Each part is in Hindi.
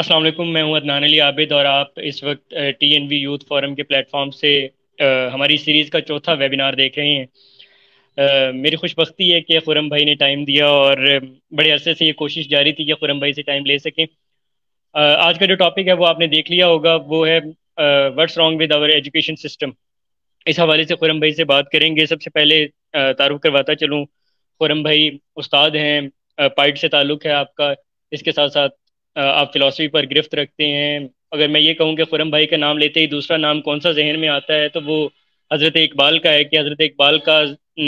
अस्सलाम वालेकुम मैं हूं अदनान अली आबिद और आप इस वक्त T N V youth forum के प्लेटफॉर्म से आ, हमारी सीरीज़ का चौथा वेबिनार देख रहे हैं आ, मेरी खुशबख्ती है कि खुरम भाई ने टाइम दिया और बड़े अरसे से ये कोशिश जारी थी कि खुरम भाई से टाइम ले सकें आज का जो टॉपिक है वो आपने देख लिया होगा वो है what's wrong with our education system इस हवाले से खुरम भाई से बात करेंगे सबसे पहले तारुफ करवाता चलूँ खुरम भाई उस्ताद हैं पाइट से ताल्लुक़ है आपका इसके साथ साथ आप फिलोसफी पर गिरफ्त रखते हैं अगर मैं ये कहूँ कि खुरम भाई का नाम लेते ही दूसरा नाम कौन सा जहन में आता है तो वो हज़रत इकबाल का है कि हज़रत इकबाल का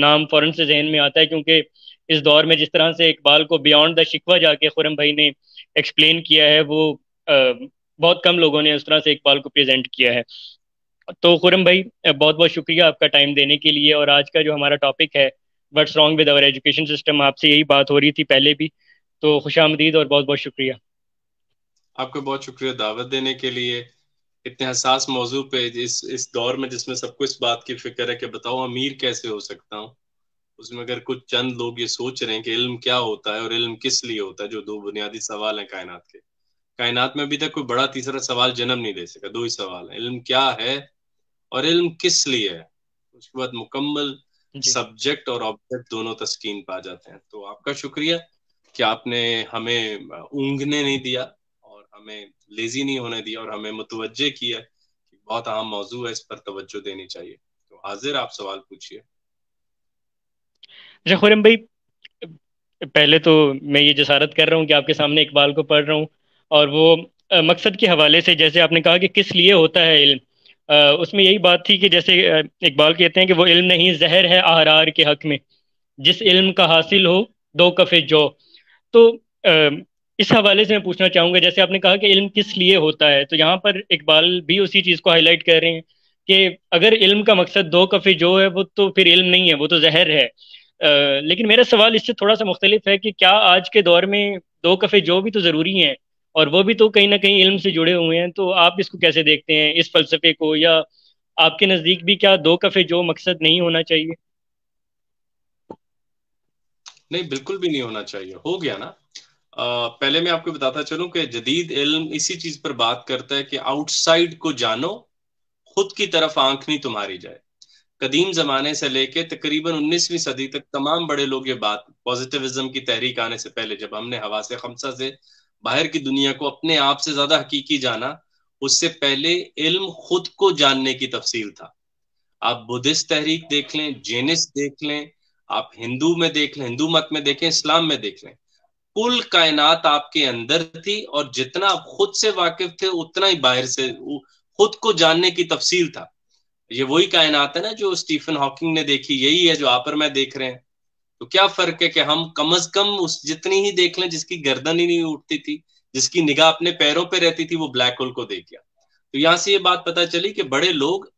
नाम फ़ौरन से जहन में आता है क्योंकि इस दौर में जिस तरह से इकबाल को बियॉन्ड द शिकवा जाके खुरम भाई ने एक्सप्लेन किया है वो आ, बहुत कम लोगों ने उस तरह से इकबाल को प्रेजेंट किया है तो खुरम भाई बहुत बहुत शुक्रिया आपका टाइम देने के लिए और आज का जो हमारा टॉपिक है what's wrong with our education system आपसे यही बात हो रही थी पहले भी तो खुश और बहुत बहुत शुक्रिया आपका बहुत शुक्रिया दावत देने के लिए इतने हसास मौजू पे इस इस दौर में जिसमें सबको इस बात की फिक्र है कि बताओ अमीर कैसे हो सकता हूँ उसमें अगर कुछ चंद लोग ये सोच रहे हैं कि इल्म क्या होता है और इल्म किस लिए होता है जो दो बुनियादी सवाल हैं कायनात के कायनात में अभी तक कोई बड़ा तीसरा सवाल जन्म नहीं दे सका दो ही सवाल है इल्म क्या है और इल्म किस लिए है उसके बाद मुकम्मल सब्जेक्ट और ऑब्जेक्ट दोनों तस्कीन पा जाते हैं तो आपका शुक्रिया कि आपने हमें ऊंघने नहीं दिया हमें लेजी नहीं होने दिया और हमें मुतवजह किया कि बहुत अहम मौजू है इस पर तवज्जो देनी चाहिए तो हाजिर आप सवाल पूछिए अच्छा खुरम भाई पहले तो मैं ये जसारत कर रहा हूँ कि आपके सामने इकबाल को पढ़ रहा हूँ और वो मकसद के हवाले से जैसे आपने कहा कि किस लिए होता है इल्म उसमें यही बात थी कि जैसे इकबाल कहते हैं कि वो इल्म नहीं जहर है आहरार के हक में जिस इल्म का हासिल हो दो कफे जो तो इस हवाले से मैं पूछना चाहूंगा जैसे आपने कहा कि इल्म किस लिए होता है तो यहाँ पर इकबाल भी उसी चीज को हाईलाइट कर रहे हैं कि अगर इल्म का मकसद दो कफे जो है वो तो फिर इल्म नहीं है वो तो जहर है आ, लेकिन मेरा सवाल इससे थोड़ा सा मुख्तलिफ है कि क्या आज के दौर में दो कफे जो भी तो ज़रूरी है और वो भी तो कहीं ना कहीं इल्म से जुड़े हुए हैं तो आप इसको कैसे देखते हैं इस फलसफे को या आपके नज़दीक भी क्या दो कफे जो मकसद नहीं होना चाहिए नहीं बिल्कुल भी नहीं होना चाहिए हो गया ना पहले मैं आपको बताता चलूं कि जदीद इल्म इसी चीज पर बात करता है कि आउटसाइड को जानो खुद की तरफ आंख नहीं तुम्हारी जाए कदीम जमाने से लेके तकरीबन 19वीं सदी तक तमाम बड़े लोग ये बात पॉजिटिविज्म की तहरीक आने से पहले जब हमने हवा से खमसा से बाहर की दुनिया को अपने आप से ज्यादा हकीकी जाना उससे पहले इल्म खुद को जानने की तफसील था आप बुद्धिस्ट तहरीक देख लें जेनिस देख लें आप हिंदू में देख लें हिंदू मत में देखें इस्लाम में देख लें कुल कायनात आपके अंदर थी और जितना आप खुद से वाकिफ थे उतना ही बाहर से खुद को जानने की तफसील था ये वही कायनात है ना जो स्टीफन हॉकिंग ने देखी यही है जो आप और मैं देख रहे हैं तो क्या फर्क है कि हम कम अज कम उस जितनी ही देख लें जिसकी गर्दन ही नहीं उठती थी जिसकी निगाह अपने पैरों पर रहती थी वो ब्लैक होल को देख गया तो यहां से ये बात पता चली कि बड़े लोग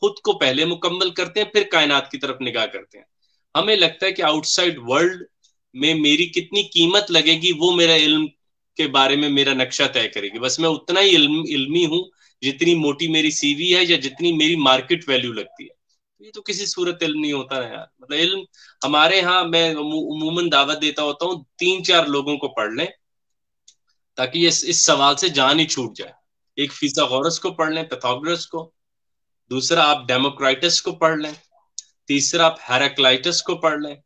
खुद को पहले मुकम्मल करते हैं फिर कायनात की तरफ निगाह करते हैं हमें लगता है कि आउटसाइड वर्ल्ड में मेरी कितनी कीमत लगेगी वो मेरा इल्म के बारे में मेरा नक्शा तय करेगी बस मैं उतना ही इल्म, इल्मी हूँ जितनी मोटी मेरी सीवी है या जितनी मेरी मार्केट वैल्यू लगती है तो ये तो किसी सूरत इल्म नहीं होता ना यार मतलब इल्म हमारे यहाँ मैं उमूमन दावत देता होता हूँ तीन चार लोगों को पढ़ लें ताकि ये इस सवाल से जान ही छूट जाए एक फीसा गौरस को पढ़ लें पैथोग्रस को दूसरा आप डेमोक्राइटस को पढ़ लें तीसरा आप हेराक्लाइटस को पढ़ लें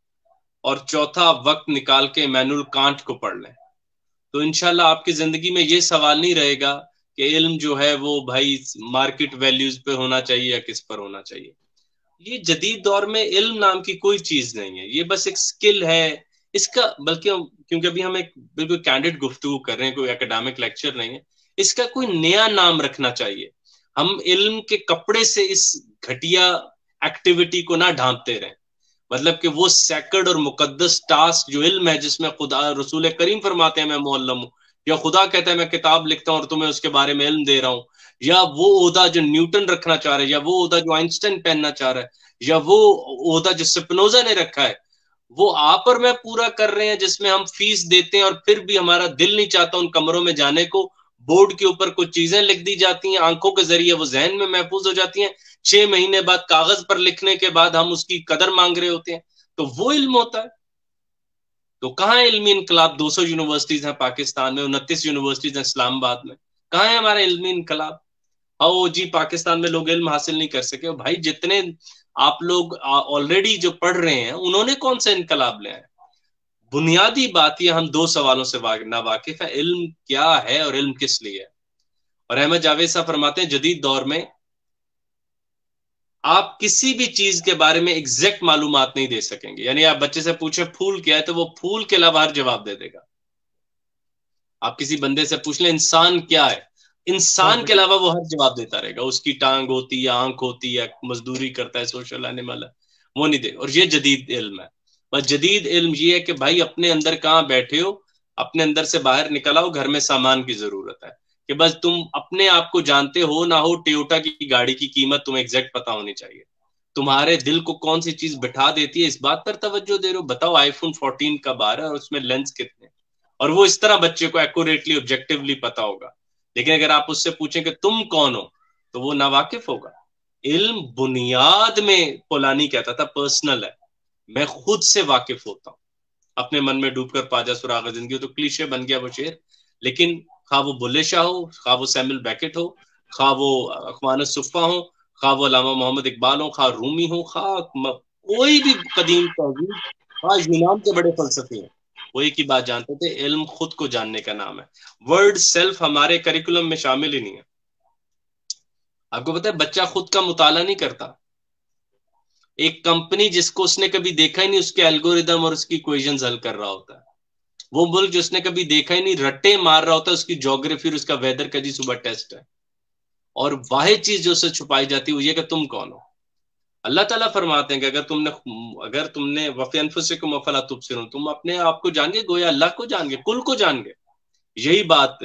और चौथा वक्त निकाल के मैनुल कांट को पढ़ लें तो इनशाला आपकी जिंदगी में ये सवाल नहीं रहेगा कि इल्म जो है वो भाई मार्केट वैल्यूज पे होना चाहिए या किस पर होना चाहिए ये जदीद दौर में इल्म नाम की कोई चीज नहीं है ये बस एक स्किल है इसका बल्कि क्योंकि अभी हम एक बिल्कुल कैंडिड गुफ्तु कर रहे हैं कोई एकेडमिक लेक्चर नहीं है इसका कोई नया नाम रखना चाहिए हम इल्म के कपड़े से इस घटिया एक्टिविटी को ना ढांपते रहें मतलब कि वो सैकड और मुकदस टास्क जो इल्म है जिसमें खुदा रसूल करीम फरमाते हैं मैं मुल्लम हूँ या खुदा कहता है मैं किताब लिखता हूँ और तुम्हें उसके बारे में इल्म दे रहा हूँ या वो उहदा जो न्यूटन रखना चाह रहा है या वो उहदा जो आइंस्टाइन पहनना चाह रहा है या वो उहदा जो सिपनोजा ने रखा है वो आप और मैं पूरा कर रहे हैं जिसमें हम फीस देते हैं और फिर भी हमारा दिल नहीं चाहता उन कमरों में जाने को बोर्ड के ऊपर कुछ चीजें लिख दी जाती हैं आंखों के जरिए वो जहन में महफूज हो जाती हैं छह महीने बाद कागज पर लिखने के बाद हम उसकी कदर मांग रहे होते हैं तो वो इल्म होता है तो कहाँ इल्मी इनकलाब 200 यूनिवर्सिटीज हैं पाकिस्तान में उनतीस यूनिवर्सिटीज हैं इस्लामाबाद में कहा है हमारा इल्मी इनकलाब ओ जी पाकिस्तान में लोग इल्म हासिल नहीं कर सके भाई जितने आप लोग ऑलरेडी जो पढ़ रहे हैं उन्होंने कौन सा इनकलाब लिया है बुनियादी बात यह हम दो सवालों से नावाकिफ है इल्म क्या है और इल्म किस लिए है और अहमद जावेद साहब फरमाते हैं जदीद दौर में आप किसी भी चीज के बारे में एग्जैक्ट मालूम नहीं दे सकेंगे यानी आप बच्चे से पूछे फूल क्या है तो वो फूल के अलावा हर जवाब दे देगा आप किसी बंदे से पूछ ले इंसान क्या है इंसान के अलावा वो हर जवाब देता रहेगा उसकी टांग होती है आंख होती है मजदूरी करता है सोशल एनिमल है वो नहीं दे और ये जदीद इल्म है बस जदीद इल्म ये है कि भाई अपने अंदर कहाँ बैठे हो अपने अंदर से बाहर निकल आओ घर में सामान की जरूरत है कि बस तुम अपने आप को जानते हो ना हो टोयोटा की गाड़ी की कीमत तुम्हें एग्जैक्ट पता होनी चाहिए तुम्हारे दिल को कौन सी चीज बिठा देती है इस बात पर तवज्जो दे रहे हो बताओ आईफोन 14 का बारह और उसमें लेंस कितने और वो इस तरह बच्चे को एक्यूरेटली ऑब्जेक्टिवली पता होगा लेकिन अगर आप उससे पूछें कि तुम कौन हो तो वो नावाकिफ होगा इल्म बुनियाद में पोलानी कहता था पर्सनल है मैं खुद से वाकिफ होता हूँ अपने मन में डूबकर पाजा सुराग जिंदगी तो क्लीशे बन गया वो शेर लेकिन खा वो बुल्ले शाह हो खा वो सैमुल बैकेट हो खा वो अखवान सुफ़ा हो खा वो अलामा मोहम्मद इकबाल हो खा रूमी हो खा कोई भी कदीम तहजीब खा यूनान के बड़े फलसफे हैं वो एक ही बात जानते थे इल्म खुद को जानने का नाम है वर्ड सेल्फ हमारे करिकुलम में शामिल ही नहीं है आपको पता है बच्चा खुद का मुताला नहीं करता एक कंपनी जिसको उसने कभी देखा ही नहीं उसके एल्गोरिदम और उसकी क्वेश्चन हल कर रहा होता है वो मुल्क जिसने कभी देखा ही नहीं रट्टे मार रहा होता उसकी जोग्राफी और उसका वेदर का जी सुबह टेस्ट है और वाहि चीज जो उसे छुपाई जाती है वो ये कि तुम कौन हो अल्लाह ताला फरमाते हैं कि अगर तुमने अगर तुमने वफी को मफला तुब से तुम अपने आप को जान गए गोया अल्लाह को जान गए कुल को जान गए यही बात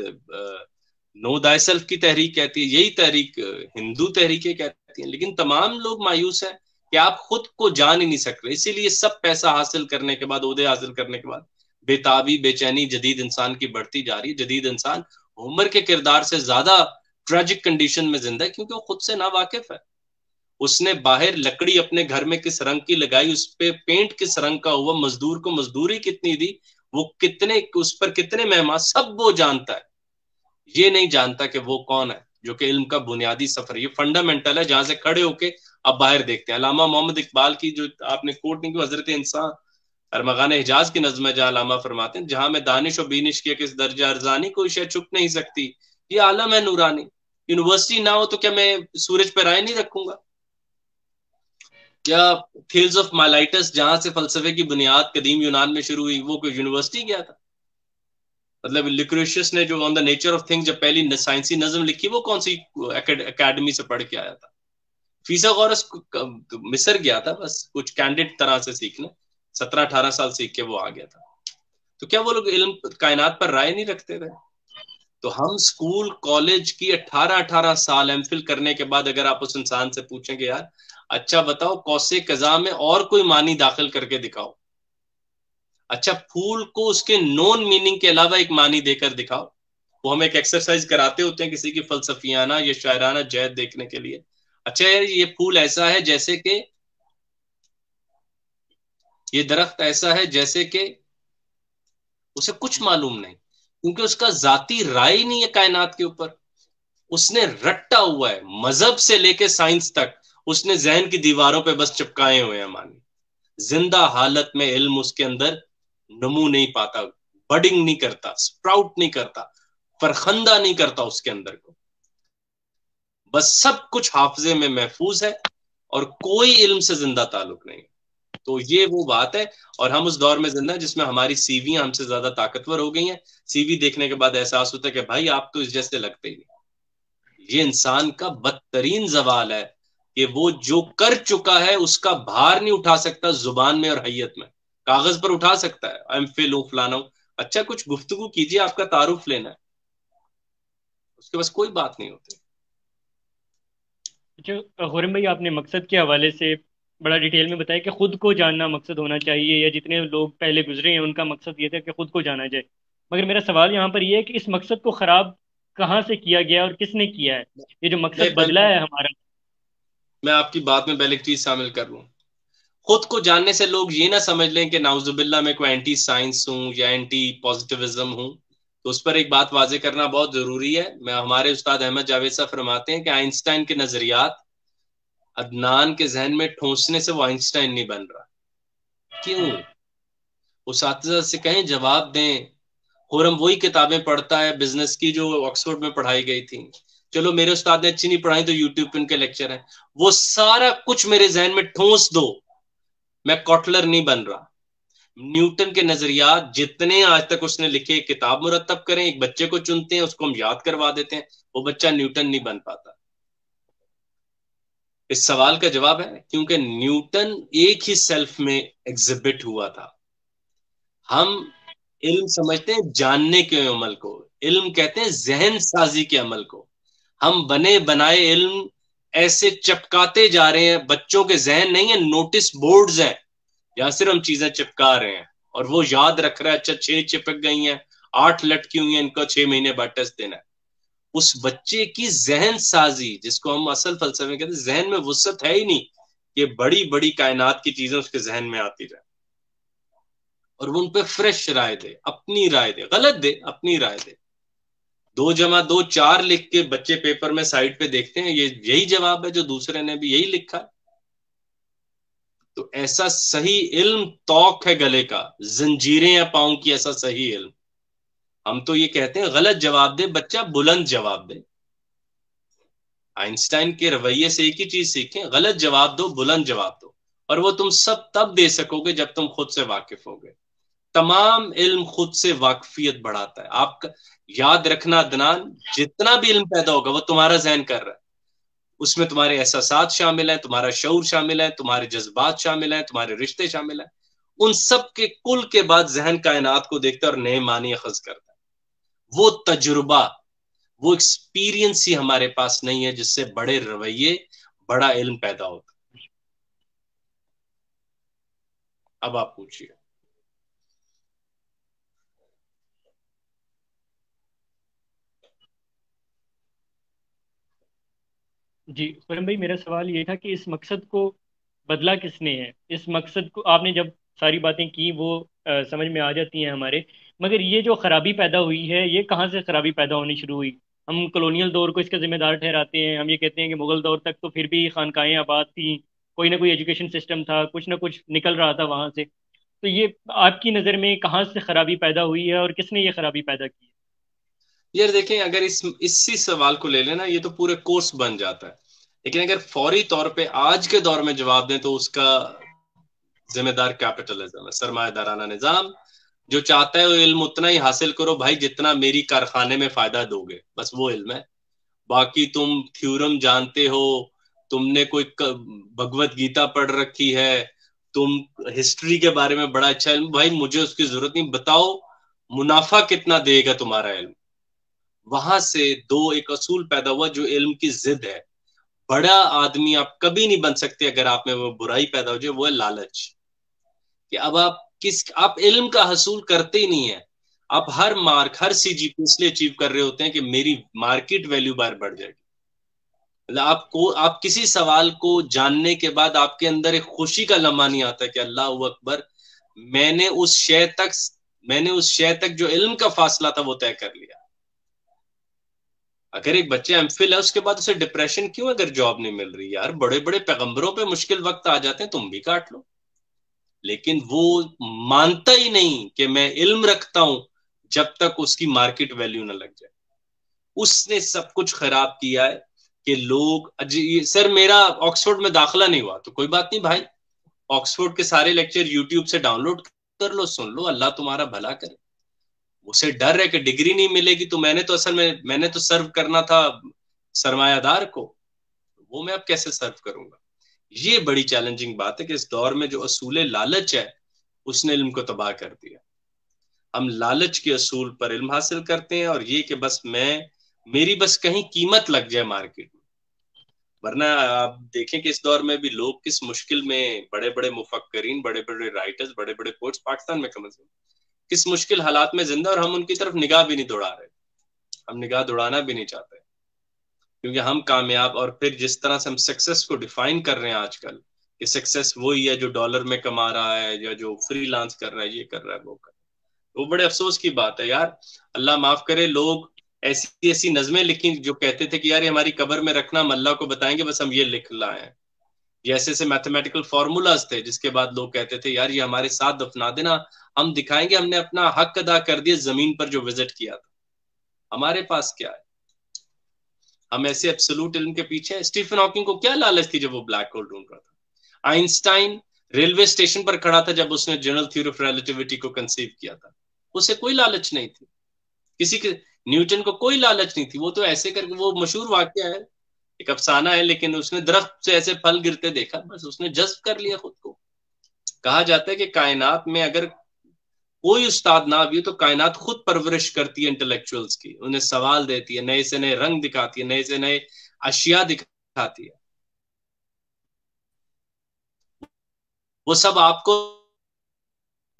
नो दाय सेल्फ की तहरीक कहती है यही तहरीक हिंदू तहरीकें कहती हैं लेकिन तमाम लोग मायूस है कि आप खुद को जान ही नहीं सक रहे इसीलिए सब पैसा हासिल करने के बाद उदय हासिल करने के बाद बेताबी बेचैनी जदीद इंसान की बढ़ती जा रही है जदीद इंसान उम्र के किरदार से ज्यादा ट्रेजिक कंडीशन में जिंदा है क्योंकि वो खुद से ना वाकिफ है उसने बाहर लकड़ी अपने घर में किस रंग की लगाई उस पर पे पेंट किस रंग का हुआ मजदूर को मजदूरी कितनी दी वो कितने उस पर कितने मेहमान सब वो जानता है ये नहीं जानता कि वो कौन है जो कि इल्म का बुनियादी सफर ये फंडामेंटल है जहां से खड़े होके अब बाहर देखते हैं अलामा मोहम्मद इकबाल की जो आपने कोट नहीं की हजरत इंसान अरमगान एजाज की नज्म जलामा फरमाते हैं जहां मैं दानिश और बीनिश किया किस दर्जा अरजानी कोई शय चुक नहीं सकती ये आलम है नूरानी यूनिवर्सिटी ना हो तो क्या मैं सूरज पर राय नहीं रखूंगा क्या थेल्स ऑफ मालाइटस जहां से फलसफे की बुनियाद कदीम यूनान में शुरू हुई वो कोई यूनिवर्सिटी गया था मतलब लिक्रेशियस ने जो on the nature of things जब पहली साइंसी नज्म लिखी वो कौन सी एकेडमी से पढ़ के आया था फीसा गौरस मिसर गया था बस कुछ कैंडिड तरह से सीखना सत्रह अठारह साल सीख के वो आ गया था तो क्या वो लोग इल्म कायनात पर राय नहीं रखते थे तो हम स्कूल कॉलेज की अठारह अठारह साल एम करने के बाद अगर आप उस इंसान से पूछेंगे यार अच्छा बताओ कौसे कजा में और कोई मानी दाखिल करके दिखाओ अच्छा फूल को उसके नॉन मीनिंग के अलावा एक मानी देकर दिखाओ वो हम एक एक्सरसाइज कराते होते हैं किसी की फलसफियाना या शायराना जैद देखने के लिए अच्छा यार ये फूल ऐसा है जैसे कि ये दरख्त ऐसा है जैसे कि उसे कुछ मालूम नहीं क्योंकि उसका जाती राय नहीं है कायनात के ऊपर उसने रट्टा हुआ है मजहब से लेके साइंस तक उसने जहन की दीवारों पे बस चिपकाए हुए हैं मानी जिंदा हालत में इल्म उसके अंदर नमू नहीं पाता बडिंग नहीं करता स्प्राउट नहीं करता परखंदा नहीं करता उसके अंदर को बस सब कुछ हाफजे में महफूज है और कोई इल्म से जिंदा ताल्लुक नहीं है तो ये वो बात है और हम उस दौर में जिंदा है जिसमें हमारी सीवी हमसे ज्यादा ताकतवर हो गई है सीवी देखने के बाद एहसास होता है कि भाई आप तो इस जैसे लगते ही ये इंसान का बदतरीन जवाल है कि वो जो कर चुका है उसका भार नहीं उठा सकता जुबान में और हैयत में कागज पर उठा सकता है आई एम फेल ओ फलाना अच्छा कुछ गुफ्तगु कीजिए आपका तारुफ लेना है उसके पास कोई बात नहीं होती जो हुरम भाई आपने मकसद के हवाले से बड़ा डिटेल में बताया कि खुद को जानना मकसद होना चाहिए या जितने लोग पहले गुजरे हैं उनका मकसद ये था कि खुद को जाना जाए मगर मेरा सवाल यहाँ पर यह है कि इस मकसद को खराब कहाँ से किया गया और किसने किया है ये जो मकसद बदला है हमारा मैं आपकी बात में पहले एक चीज शामिल कर लू खुद को जानने से लोग ये ना समझ लें कि नाउजुबिल्ला में कोई एंटी साइंस हूँ या एंटी पॉजिटिविज्म हूँ तो उस पर एक बात वाजे करना बहुत जरूरी है मैं हमारे उस्ताद अहमद जावेद साहब फरमाते हैं कि आइंस्टाइन के नजरियात अदनान के जहन में ठोसने से वो आइंस्टाइन नहीं बन रहा क्यों उस से कहें जवाब दें हुरम वही किताबें पढ़ता है बिजनेस की जो ऑक्सफोर्ड में पढ़ाई गई थी चलो मेरे उस्ताद ने अच्छी नहीं पढ़ाई तो यूट्यूब पे उनके लेक्चर हैं वो सारा कुछ मेरे जहन में ठोस दो मैं कॉटलर नहीं बन रहा न्यूटन के नजरियात जितने आज तक उसने लिखे किताब मुरतब करें एक बच्चे को चुनते हैं उसको हम याद करवा देते हैं वो बच्चा न्यूटन नहीं बन पाता इस सवाल का जवाब है क्योंकि न्यूटन एक ही सेल्फ में एग्जिबिट हुआ था हम इल्म समझते हैं जानने के अमल को इल्म कहते हैं जहन साजी के अमल को हम बने बनाए इल्म ऐसे चपकाते जा रहे हैं बच्चों के जहन नहीं है नोटिस बोर्ड्स हैं जहां सिर्फ हम चीजें चिपका रहे हैं और वो याद रख रहा है अच्छा छह चिपक गई हैं आठ लटकी हुई हैं इनको छह महीने बाद टेस्ट देना है उस बच्चे की जहन साजी जिसको हम असल फलसफे में कहते हैं जहन में वसत है ही नहीं ये बड़ी बड़ी कायनात की चीजें उसके जहन में आती रहे और वो उन पर फ्रेश राय दे अपनी राय दे गलत दे अपनी राय दे दो जमा दो चार लिख के बच्चे पेपर में साइड पे देखते हैं ये यही जवाब है जो दूसरे ने भी यही लिखा है तो ऐसा सही इल्म तोक है गले का जंजीरें या पाओ की ऐसा सही इल्म हम तो ये कहते हैं गलत जवाब दे बच्चा बुलंद जवाब दे आइंस्टाइन के रवैये से एक ही चीज सीखें गलत जवाब दो बुलंद जवाब दो और वो तुम सब तब दे सकोगे जब तुम खुद से वाकिफ हो गए तमाम इल्म खुद से वाकफियत बढ़ाता है आपका याद रखना दनान जितना भी इल्म पैदा होगा वो तुम्हारा जहन कर रहा है उसमें तुम्हारे एहसास शामिल हैं तुम्हारा शौर शामिल है तुम्हारे जज्बात शामिल हैं तुम्हारे रिश्ते शामिल हैं उन सब के कुल के बाद जहन कायनात को देखता है और नए मानी अखज करता वो तजुर्बा वो एक्सपीरियंस ही हमारे पास नहीं है जिससे बड़े रवैये बड़ा इल्म पैदा होता अब आप पूछिए जी फरम भाई मेरा सवाल ये था कि इस मकसद को बदला किसने है इस मकसद को आपने जब सारी बातें की वो आ, समझ में आ जाती हैं हमारे मगर ये जो खराबी पैदा हुई है ये कहाँ से खराबी पैदा होनी शुरू हुई हम कॉलोनियल दौर को इसका जिम्मेदार ठहराते हैं हम ये कहते हैं कि मुगल दौर तक तो फिर भी खानकाएं आबाद थी कोई ना कोई एजुकेशन सिस्टम था कुछ ना कुछ निकल रहा था वहाँ से तो ये आपकी नज़र में कहाँ से खराबी पैदा हुई है और किसने ये खराबी पैदा की है यार देखें अगर इस इसी सवाल को ले लेना ये तो पूरे कोर्स बन जाता है लेकिन अगर फौरी तौर पे आज के दौर में जवाब दें तो उसका जिम्मेदार कैपिटलिज्म है सरमादाराना निज़ाम जो चाहता है वो इल्म उतना ही हासिल करो भाई जितना मेरी कारखाने में फायदा दोगे बस वो इल्म है बाकी तुम थ्योरम जानते हो तुमने कोई भगवत गीता पढ़ रखी है तुम हिस्ट्री के बारे में बड़ा अच्छा इल्म भाई मुझे उसकी जरूरत नहीं बताओ मुनाफा कितना देगा तुम्हारा इल्म वहां से दो एक असूल पैदा हुआ जो इल्म की जिद है बड़ा आदमी आप कभी नहीं बन सकते अगर आप में वो बुराई पैदा हो जाए वो है लालच कि अब आप किस आप इल्म का हसूल करते ही नहीं है आप हर मार्क हर सी जी इसलिए अचीव कर रहे होते हैं कि मेरी मार्केट वैल्यू बार बढ़ जाएगी मतलब आपको आप किसी सवाल को जानने के बाद आपके अंदर एक खुशी का लम्हा नहीं आता कि अल्लाह अकबर मैंने उस शय तक मैंने उस शय तक जो इल्म का फासला था वो तय कर लिया अगर एक बच्चे एम फिल है उसके बाद उसे डिप्रेशन क्यों अगर जॉब नहीं मिल रही यार बड़े बड़े पैगंबरों पे मुश्किल वक्त आ जाते हैं तुम भी काट लो लेकिन वो मानता ही नहीं कि मैं इल्म रखता हूं जब तक उसकी मार्केट वैल्यू ना लग जाए उसने सब कुछ खराब किया है कि लोग सर मेरा ऑक्सफोर्ड में दाखला नहीं हुआ तो कोई बात नहीं भाई ऑक्सफोर्ड के सारे लेक्चर यूट्यूब से डाउनलोड कर लो सुन लो अल्लाह तुम्हारा भला करे उसे डर है कि डिग्री नहीं मिलेगी तो मैंने तो असल में मैंने तो सर्व करना था सरमायादार को वो मैं अब कैसे सर्व करूंगा ये बड़ी चैलेंजिंग बात है कि इस दौर में जो असूल लालच है उसने इल्म को तबाह कर दिया हम लालच के असूल पर इल्म हासिल करते हैं और ये कि बस मैं मेरी बस कहीं कीमत लग जाए मार्केट में वरना आप देखें कि इस दौर में भी लोग किस मुश्किल में बड़े बड़े मुफक्रीन बड़े बड़े राइटर्स बड़े बड़े पोर्ट्स पाकिस्तान में कम अज कम किस मुश्किल हालात में जिंदा और हम उनकी तरफ निगाह भी नहीं दौड़ा रहे हम निगाह दौड़ाना भी नहीं चाहते क्योंकि हम कामयाब और फिर जिस तरह से हम सक्सेस को डिफाइन कर रहे हैं आजकल कि सक्सेस वही है जो डॉलर में कमा रहा है या जो फ्री लांस कर रहा है ये कर रहा है वो कर रहा है वो बड़े अफसोस की बात है यार अल्लाह माफ करे लोग ऐसी ऐसी नज़में लिखी जो कहते थे कि यार ये हमारी कबर में रखना हम अल्लाह को बताएंगे बस हम ये लिख लाए हैं ये ऐसे ऐसे मैथमेटिकल फार्मूलाज थे जिसके बाद लोग कहते थे यार ये हमारे साथ दफना देना हम दिखाएंगे हमने अपना हक अदा कर दिया जमीन पर जो विजिट किया था हमारे पास क्या है हम ऐसे एब्सोलूट इल्म के पीछे स्टीफन हॉकिंग को क्या लालच थी जब वो ब्लैक होल ढूंढ रहा था आइंस्टाइन रेलवे स्टेशन पर खड़ा था जब उसने जनरल थ्योरी ऑफ रिलेटिविटी को कंसीव किया था उसे कोई लालच नहीं थी किसी के न्यूटन को कोई लालच नहीं थी वो तो ऐसे करके वो मशहूर वाक्य है एक अफसाना है लेकिन उसने दरख्त से ऐसे फल गिरते देखा बस उसने जज्ब कर लिया खुद को कहा जाता है कि कायनात में अगर कोई उस्ताद ना भी तो कायनात खुद परवरिश करती है इंटेलेक्चुअल्स की उन्हें सवाल देती है नए से नए रंग दिखाती है नए से नए अशिया दिखाती है वो सब आपको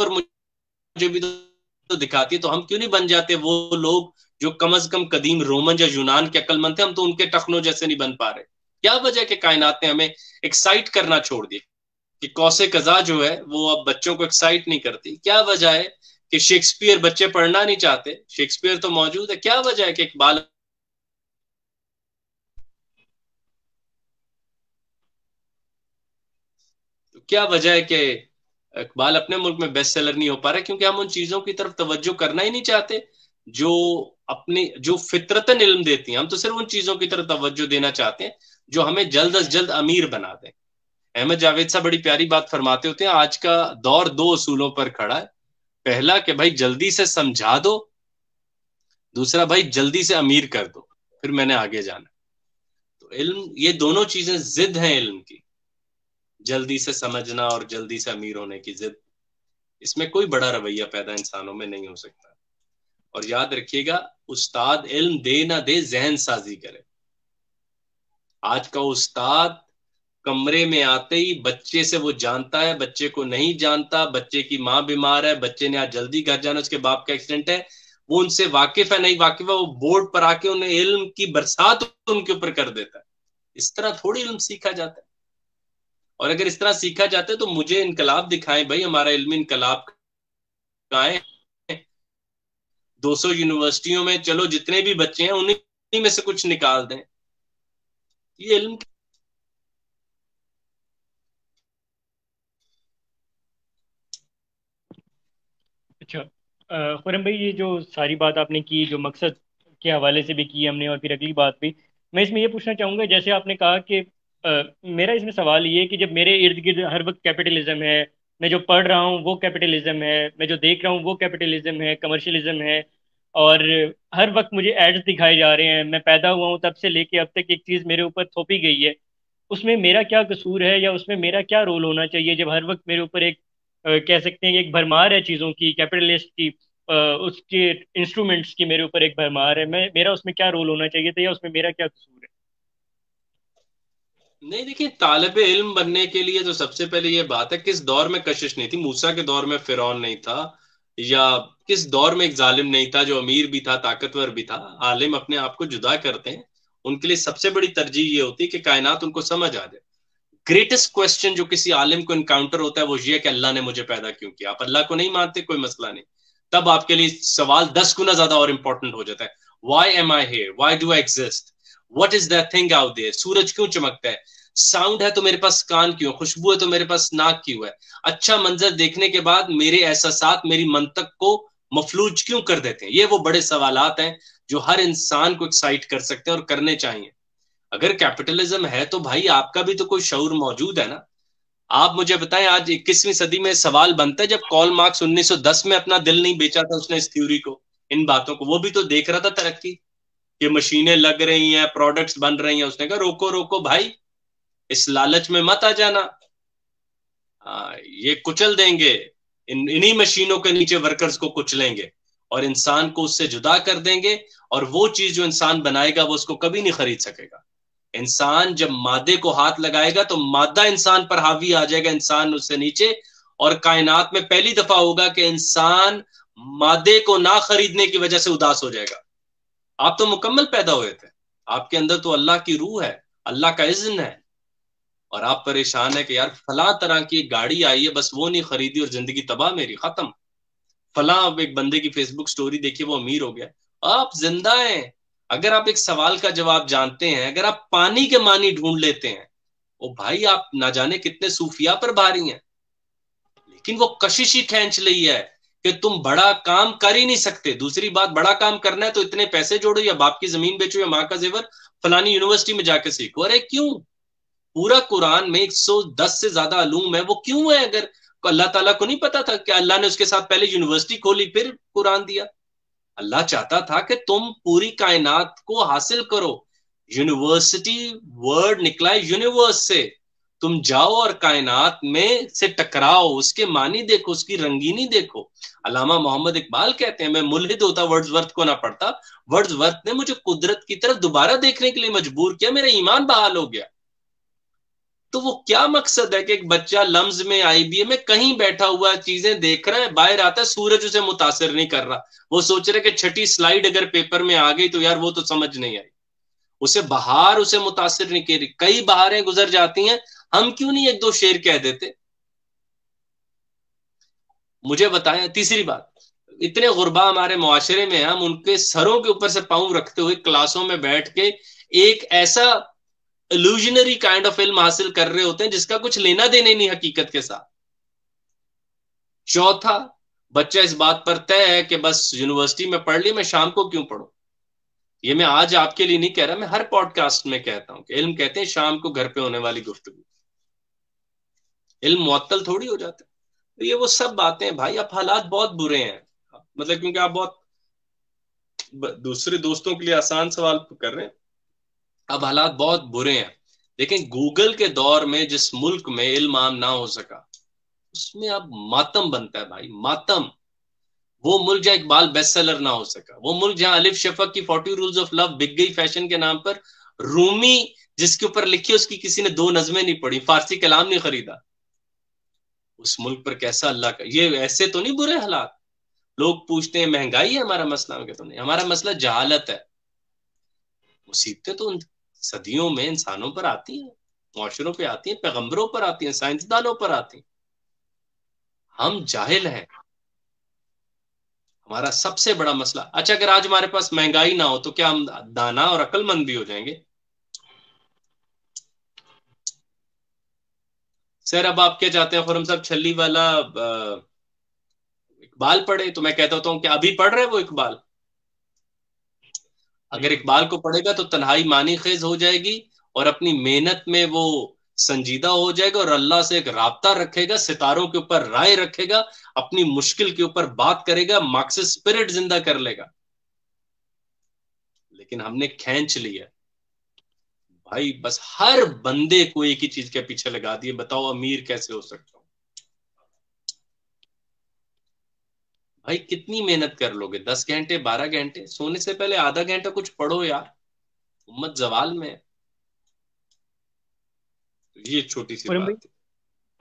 और मुझे भी तो दिखाती है तो हम क्यों नहीं बन जाते वो लोग जो कम अज कम कदीम रोमन या यूनान के अक्लमंद थे हम तो उनके टखनों जैसे नहीं बन पा रहे क्या वजह के कायनात ने हमें एक्साइट करना छोड़ दिया कि कौसे कजा जो है वो अब बच्चों को एक्साइट नहीं करती क्या वजह है कि शेक्सपियर बच्चे पढ़ना नहीं चाहते शेक्सपियर तो मौजूद है क्या वजह है कि इकबाल तो क्या वजह है कि इकबाल अपने मुल्क में बेस्ट सेलर नहीं हो पा रहा क्योंकि हम उन चीजों की तरफ तवज्जो करना ही नहीं चाहते जो अपनी जो फितरतन इल्म देती हैं हम तो सिर्फ उन चीजों की तरफ तवज्जो देना चाहते हैं जो हमें जल्द अज जल्द अमीर बना दें अहमद जावेद साहब बड़ी प्यारी बात फरमाते होते हैं आज का दौर दो असूलों पर खड़ा है पहला कि भाई जल्दी से समझा दो दूसरा भाई जल्दी से अमीर कर दो फिर मैंने आगे जाना तो इल्म ये दोनों चीजें जिद हैं इल्म की जल्दी से समझना और जल्दी से अमीर होने की जिद इसमें कोई बड़ा रवैया पैदा इंसानों में नहीं हो सकता और याद रखिएगा उस्ताद इल्म दे ना दे जहन साजी करे आज का उस्ताद कमरे में आते ही बच्चे से वो जानता है बच्चे को नहीं जानता बच्चे की माँ बीमार है बच्चे ने आज जल्दी घर जाना उसके बाप का एक्सीडेंट है वो उनसे वाकिफ है नहीं वाकिफ है वो बोर्ड पर आके उन्हें इल्म की बरसात उनके ऊपर कर देता है इस तरह थोड़ी इल्म सीखा जाता है और अगर इस तरह सीखा जाता है तो मुझे इनकलाब दिखाए भाई हमारा इलम इनकलाब दो 200 यूनिवर्सिटियों में चलो जितने भी बच्चे हैं उन्हीं में से कुछ निकाल दें ये इल्म अच्छा खुरम भाई ये जो सारी बात आपने की जो मकसद के हवाले से भी की हमने और फिर अगली बात भी मैं इसमें ये पूछना चाहूँगा जैसे आपने कहा कि आ, मेरा इसमें सवाल ये कि जब मेरे इर्द गिर्द हर वक्त कैपिटलिज्म है मैं जो पढ़ रहा हूँ वो कैपिटलिज्म है मैं जो देख रहा हूँ वो कैपिटलिज्म है कमर्शलिज्म है और हर वक्त मुझे एड्स दिखाए जा रहे हैं मैं पैदा हुआ हूँ तब से लेके अब तक एक चीज़ मेरे ऊपर थोपी गई है उसमें मेरा क्या कसूर है या उसमें मेरा क्या रोल होना चाहिए जब हर वक्त मेरे ऊपर एक कह सकते हैं कि एक भरमार है चीज़ों की कैपिटलिस्ट की उसके इंस्ट्रूमेंट्स की मेरे ऊपर एक भरमार है मैं मेरा उसमें क्या रोल होना चाहिए था या उसमें मेरा क्या कसूर है नहीं देखिए तालब इल्म बनने के लिए जो सबसे पहले ये बात है किस दौर में कशिश नहीं थी मूसा के दौर में फिरौन नहीं था या किस दौर में एक जालिम नहीं था जो अमीर भी था ताकतवर भी था आलिम अपने आप को जुदा करते हैं उनके लिए सबसे बड़ी तरजीह ये होती है कि कायनात उनको समझ आ जाए ग्रेटेस्ट क्वेश्चन जो किसी आलिम को इनकाउंटर होता है वो ये कि अल्लाह ने मुझे पैदा क्यों किया आप अल्लाह को नहीं मानते कोई मसला नहीं तब आपके लिए सवाल दस गुना ज्यादा और इंपॉर्टेंट हो जाता है why am I here why do I exist what is thing out there सूरज क्यों चमकता है साउंड है तो मेरे पास कान क्यों खुशबू है तो मेरे पास नाक क्यों है अच्छा मंजर देखने के बाद मेरे एहसास मेरी मंतक को मफलूज क्यों कर देते हैं ये वो बड़े सवाल हैं जो हर इंसान को एक्साइट कर सकते हैं और करने चाहिए अगर कैपिटलिज्म है तो भाई आपका भी तो कोई शौर मौजूद है ना आप मुझे बताएं आज 21वीं सदी में सवाल बनता है जब कॉल मार्क्स 1910 में अपना दिल नहीं बेचा था उसने इस थ्योरी को इन बातों को वो भी तो देख रहा था तरक्की ये मशीनें लग रही हैं प्रोडक्ट्स बन रही हैं उसने कहा रोको रोको भाई इस लालच में मत आ जाना आ, ये कुचल देंगे इन इन्हीं मशीनों के नीचे वर्कर्स को कुचलेंगे और इंसान को उससे जुदा कर देंगे और वो चीज जो इंसान बनाएगा वो उसको कभी नहीं खरीद सकेगा इंसान जब मादे को हाथ लगाएगा तो मादा इंसान पर हावी आ जाएगा इंसान उससे नीचे और कायनात में पहली दफा होगा कि इंसान मादे को ना खरीदने की वजह से उदास हो जाएगा आप तो मुकम्मल पैदा हुए थे आपके अंदर तो अल्लाह की रूह है अल्लाह का इज्न है और आप परेशान है कि यार फला तरह की गाड़ी आई है बस वो नहीं खरीदी और जिंदगी तबाह मेरी खत्म फला अब एक बंदे की फेसबुक स्टोरी देखिए वो अमीर हो गया आप जिंदा हैं अगर आप एक सवाल का जवाब जानते हैं अगर आप पानी के मानी ढूंढ लेते हैं वो भाई आप ना जाने कितने सूफिया पर भारी हैं लेकिन वो कशिश ही खेच ली है कि तुम बड़ा काम कर ही नहीं सकते दूसरी बात बड़ा काम करना है तो इतने पैसे जोड़ो या बाप की जमीन बेचो या माँ का जेवर फलानी यूनिवर्सिटी में जाकर सीखो अरे क्यों पूरा कुरान में 110 से ज्यादा अलूम है वो क्यों है अगर अल्लाह ताला को नहीं पता था कि अल्लाह ने उसके साथ पहले यूनिवर्सिटी खोली फिर कुरान दिया अल्लाह चाहता था कि तुम पूरी कायनात को हासिल करो यूनिवर्सिटी वर्ड निकला है यूनिवर्स से तुम जाओ और कायनात में से टकराओ उसके मानी देखो उसकी रंगीनी देखो अलामा मोहम्मद इकबाल कहते हैं मैं मुलहिद होता वर्ड्स वर्थ को ना पढ़ता वर्ड्स वर्थ ने मुझे कुदरत की तरफ दोबारा देखने के लिए मजबूर किया मेरा ईमान बहाल हो गया तो वो क्या मकसद है कि एक बच्चा लम्ज में आई आईबीए में कहीं बैठा हुआ है चीजें देख रहा है बाहर आता है सूरज उसे मुतासर नहीं कर रहा वो सोच रहे कि छठी स्लाइड अगर पेपर में आ गई तो यार वो तो समझ नहीं आई उसे बाहर उसे मुतासर नहीं कर रही कई बहारें गुजर जाती हैं हम क्यों नहीं एक दो शेर कह देते मुझे बताएं तीसरी बात इतने गुरबा हमारे मुआशरे में हम उनके सरों के ऊपर से पाँव रखते हुए क्लासों में बैठ के एक ऐसा इल्यूजनरी काइंड ऑफ इल्म हासिल कर रहे होते हैं जिसका कुछ लेना देना नहीं हकीकत के साथ चौथा बच्चा इस बात पर तय है कि बस यूनिवर्सिटी में पढ़ ली मैं शाम को क्यों पढ़ू ये मैं आज आपके लिए नहीं कह रहा मैं हर पॉडकास्ट में कहता हूं कि इल्म कहते हैं शाम को घर पे होने वाली गुफ्तु इल्मल थोड़ी हो जाता है तो ये वो सब बातें भाई आप हालात बहुत बुरे हैं मतलब क्योंकि आप बहुत दूसरे दोस्तों के लिए आसान सवाल कर रहे हैं अब हालात बहुत बुरे हैं लेकिन गूगल के दौर में जिस मुल्क में इल्म आम ना हो सका उसमें अब मातम बनता है भाई मातम वो मुल्क जहां इकबाल बेस्ट सेलर ना हो सका वो मुल्क जहां अलिफ शफक की फोर्टी रूल्स ऑफ लव बिग गई फैशन के नाम पर रूमी जिसके ऊपर लिखी उसकी किसी ने दो नजमें नहीं पढ़ी फारसी कलाम नहीं खरीदा उस मुल्क पर कैसा अल्लाह का ये ऐसे तो नहीं बुरे हालात लोग पूछते हैं महंगाई है हमारा मसला हम नहीं हमारा मसला जहालत है मुसीबतें तो सदियों में इंसानों पर आती है माशरों पे आती है पैगंबरों पर आती है साइंसदानों पर आती है हम जाहिल हैं हमारा सबसे बड़ा मसला अच्छा अगर आज हमारे पास महंगाई ना हो तो क्या हम दाना और अक्लमंद भी हो जाएंगे सर अब आप क्या चाहते हैं खुरम साहब छली वाला इकबाल पढ़े तो मैं कहता तो होता कि अभी पढ़ रहे हैं वो इकबाल अगर इकबाल को पढ़ेगा तो तन्हाई मानी खेज हो जाएगी और अपनी मेहनत में वो संजीदा हो जाएगा और अल्लाह से एक रबता रखेगा सितारों के ऊपर राय रखेगा अपनी मुश्किल के ऊपर बात करेगा मार्क्स स्पिरिट जिंदा कर लेगा लेकिन हमने खेच लिया भाई बस हर बंदे को एक ही चीज के पीछे लगा दिए बताओ अमीर कैसे हो सकता भाई कितनी मेहनत कर लोगे दस घंटे बारह घंटे सोने से पहले आधा घंटा कुछ पढ़ो यार उम्मत जवाल में तो ये छोटी सी बात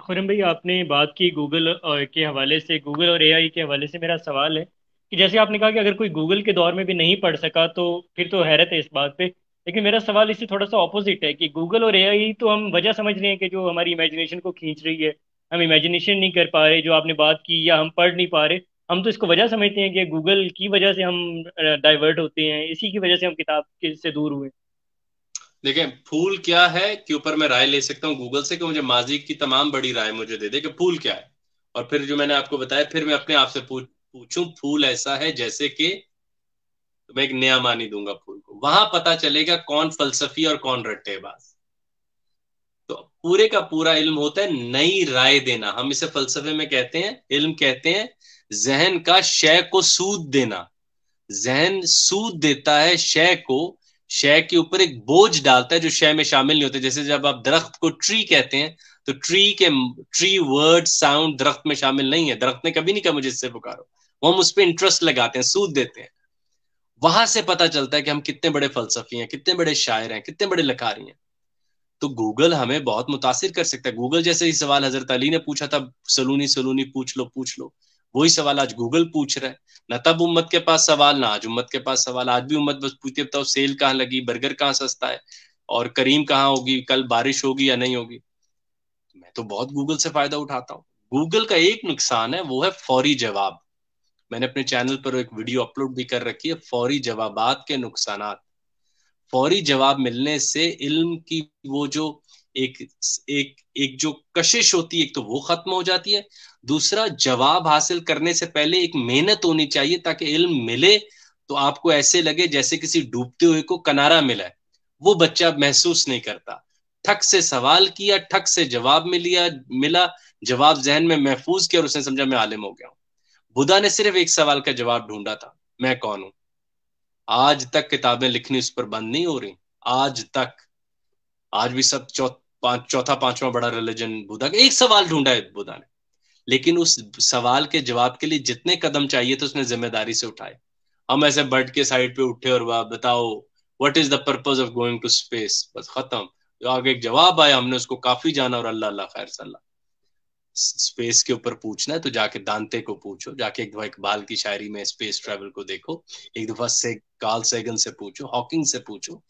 खुरम भाई आपने बात की गूगल के हवाले से गूगल और एआई के हवाले से मेरा सवाल है कि जैसे आपने कहा कि अगर कोई गूगल के दौर में भी नहीं पढ़ सका तो फिर तो हैरत है इस बात पे लेकिन मेरा सवाल इससे थोड़ा सा ऑपोजिट है कि गूगल और एआई तो हम वजह समझ रहे हैं कि जो हमारी इमेजिनेशन को खींच रही है हम इमेजिनेशन नहीं कर पा रहे जो आपने बात की या हम पढ़ नहीं पा रहे हम तो इसको वजह समझते हैं कि गूगल की वजह से हम डाइवर्ट होते हैं इसी की वजह से हम किताब के से दूर हुए देखें फूल क्या है के ऊपर मैं राय ले सकता हूँ गूगल से कि मुझे माजी की तमाम बड़ी राय मुझे दे दे कि फूल क्या है और फिर जो मैंने आपको बताया फिर मैं अपने आप से पूछ पूछूं फूल ऐसा है जैसे कि तो मैं एक नया मानी दूंगा फूल को वहां पता चलेगा कौन फलसफी और कौन रट्टेबाज तो पूरे का पूरा इल्म होता है नई राय देना हम इसे फलसफे में कहते हैं इल्म कहते हैं जहन का शय को सूद देना जहन सूद देता है शय को शय के ऊपर एक बोझ डालता है जो शय में शामिल नहीं होता जैसे जब आप दरख्त को ट्री कहते हैं तो ट्री के ट्री वर्ड साउंड दरख्त में शामिल नहीं है दरख्त ने कभी नहीं कहा मुझे इससे पुकारो वो हम उस पर इंटरेस्ट लगाते हैं सूद देते हैं वहां से पता चलता है कि हम कितने बड़े फलसफी हैं कितने बड़े शायर हैं कितने बड़े लकारी हैं तो गूगल हमें बहुत मुतासर कर सकता है गूगल जैसे ही सवाल हजरत अली ने पूछा था सलूनी सलूनी पूछ लो पूछ लो वही सवाल आज गूगल पूछ रहा है ना तब उम्मत के पास सवाल ना आज उम्मत के पास सवाल आज भी उम्मत बस पूछती है बताओ तो सेल कहाँ लगी बर्गर कहाँ सस्ता है और करीम कहाँ होगी कल बारिश होगी या नहीं होगी मैं तो बहुत गूगल से फायदा उठाता हूँ गूगल का एक नुकसान है वो है फौरी जवाब मैंने अपने चैनल पर एक वीडियो अपलोड भी कर रखी है फौरी जवाब के नुकसान फौरी जवाब मिलने से इल्म की वो जो एक एक एक जो कशिश होती है एक तो वो खत्म हो जाती है दूसरा जवाब हासिल करने से पहले एक मेहनत होनी चाहिए ताकि इल्म मिले तो आपको ऐसे लगे जैसे किसी डूबते हुए को किनारा मिला है वो बच्चा महसूस नहीं करता ठक से सवाल किया ठक से जवाब में लिया मिला जवाब जहन में महफूज किया और उसने समझा मैं आलिम हो गया हूं बुधा ने सिर्फ एक सवाल का जवाब ढूंढा था मैं कौन हूं आज तक किताबें लिखनी उस पर बंद नहीं हो रही आज तक आज भी सब चौथा पांचवा बड़ा रिलीजन बुधा का एक सवाल ढूंढा है बुधा ने लेकिन उस सवाल के जवाब के लिए जितने कदम चाहिए थे उसने जिम्मेदारी से उठाए हम ऐसे बर्ड के साइड पे उठे और बताओ what is the purpose of going to space बस खत्म जो तो आगे एक जवाब आया हमने उसको काफी जाना और अल्लाह अल्लाह खैर सल्ला स्पेस के ऊपर पूछना है तो जाके दांते को पूछो जाके एक दफा इकबाल की शायरी में स्पेस ट्रेवल को देखो एक दफा से कार्ल सेगन से पूछो हॉकिंग से पूछो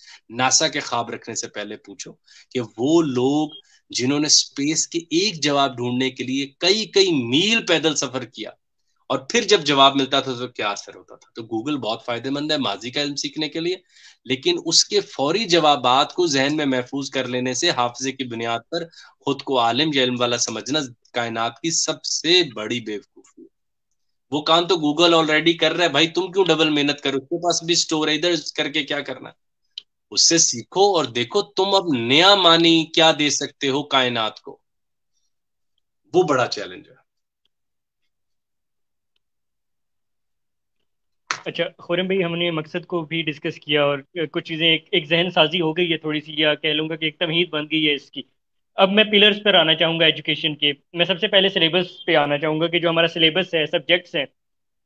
नासा के ख्वाब रखने से पहले पूछो कि वो लोग जिन्होंने स्पेस के एक जवाब ढूंढने के लिए कई कई मील पैदल सफर किया और फिर जब जवाब मिलता था तो क्या असर होता था तो गूगल बहुत फायदेमंद है माजी का इल्म सीखने के लिए लेकिन उसके फौरी जवाब को जहन में महफूज कर लेने से हाफजे की बुनियाद पर खुद को आलिम या इल्म वाला समझना कायनात की सबसे बड़ी बेवकूफी है वो काम तो गूगल ऑलरेडी कर रहा है भाई तुम क्यों डबल मेहनत करो उसके पास भी स्टोर है इधर करके क्या करना उससे सीखो और देखो तुम अब नया मानी क्या दे सकते हो कायनात को वो बड़ा चैलेंज है अच्छा खुरम भाई हमने मकसद को भी डिस्कस किया और कुछ चीज़ें एक, एक जहन साजी हो गई है थोड़ी सी या कह लूंगा कि एक तमहीद बन गई है इसकी अब मैं पिलर्स पर आना चाहूंगा एजुकेशन के मैं सबसे पहले सिलेबस पे आना चाहूंगा कि जो हमारा सिलेबस है सब्जेक्ट्स हैं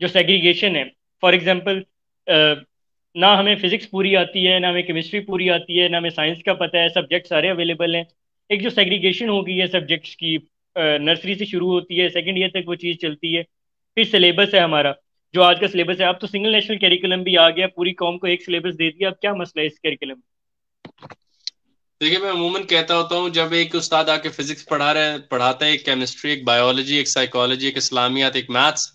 जो सेग्रीगेशन है फॉर एग्जाम्पल ना हमें फिजिक्स पूरी आती है ना हमें केमिस्ट्री पूरी आती है ना हमें साइंस का पता है सब्जेक्ट सारे अवेलेबल हैं एक जो सेग्रीगेशन हो गई है सब्जेक्ट्स की नर्सरी से शुरू होती है सेकेंड ईयर तक वो चीज़ चलती है फिर सिलेबस है हमारा जो आज का सिलेबस है अब तो सिंगल नेशनल कैरिकुलम भी आ गया पूरी कॉम को एक सिलेबस दे दिया अब क्या मसला है इस करिकुलम देखिए मैं अमूमन कहता होता हूँ जब एक उस्ताद आके फिजिक्स पढ़ा रहे पढ़ाता है एक केमिस्ट्री एक बायोलॉजी एक साइकोलॉजी एक इस्लामियात एक मैथ्स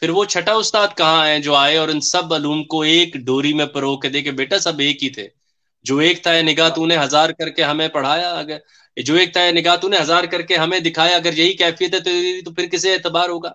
फिर वो छठा उस्ताद कहाँ है जो आए और इन सब अलूम को एक डोरी में परो के देखे बेटा सब एक ही थे जो एक था निगाह तूने हजार करके हमें पढ़ाया अगर जो एक था निगाह तूने हजार करके हमें दिखाया अगर यही कैफियत है तो, तो फिर किसे एतबार होगा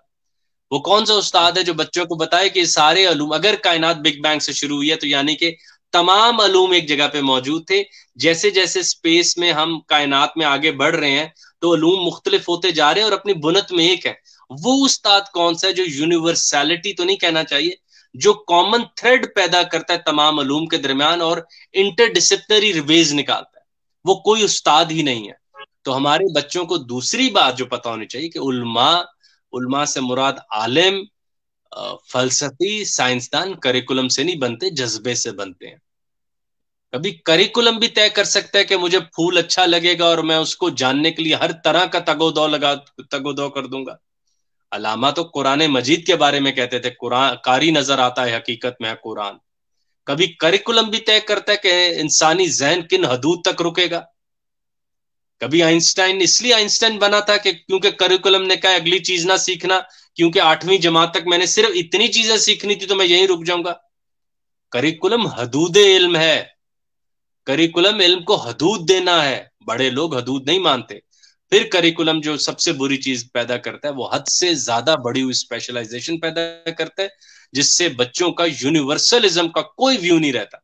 वो कौन सा उस्ताद है जो बच्चों को बताए कि सारे अलूम अगर कायनात बिग बैंग से शुरू हुई है तो यानी कि तमाम अलूम एक जगह पे मौजूद थे जैसे जैसे स्पेस में हम कायनात में आगे बढ़ रहे हैं तो अलूम मुख्तलिफ होते जा रहे हैं और अपनी बुनत में एक है वो उस्ताद कौन सा है जो यूनिवर्सैलिटी तो नहीं कहना चाहिए जो कॉमन थ्रेड पैदा करता है तमाम अलूम के दरमियान और इंटरडिसिप्लिनरी रिवेज निकालता है वो कोई उस्ताद ही नहीं है तो हमारे बच्चों को दूसरी बात जो पता होनी चाहिए कि उल्मा उल्मा से मुराद आलिम फलसफी साइंसदान करिकुलम से नहीं बनते जज्बे से बनते हैं कभी करिकुलम भी तय कर सकता है कि मुझे फूल अच्छा लगेगा और मैं उसको जानने के लिए हर तरह का तगोदौ लगा तगोदौ कर दूंगा अलामा तो कुरान मजीद के बारे में कहते थे कुरान कारी नजर आता है हकीकत में है कुरान कभी करिकुलम भी तय करता है कि इंसानी जहन किन हदूद तक रुकेगा कभी आइंस्टाइन इसलिए आइंस्टाइन बना था कि क्योंकि करिकुलम ने कहा अगली चीज ना सीखना क्योंकि आठवीं जमात तक मैंने सिर्फ इतनी चीजें सीखनी थी तो मैं यहीं रुक जाऊंगा करिकुलम हदूद इल्म है करिकुलम इल्म को हदूद देना है बड़े लोग हदूद नहीं मानते फिर करिकुलम जो सबसे बुरी चीज पैदा करता है वो हद से ज्यादा बड़ी हुई स्पेशलाइजेशन पैदा करता है जिससे बच्चों का यूनिवर्सलिज्म का कोई व्यू नहीं रहता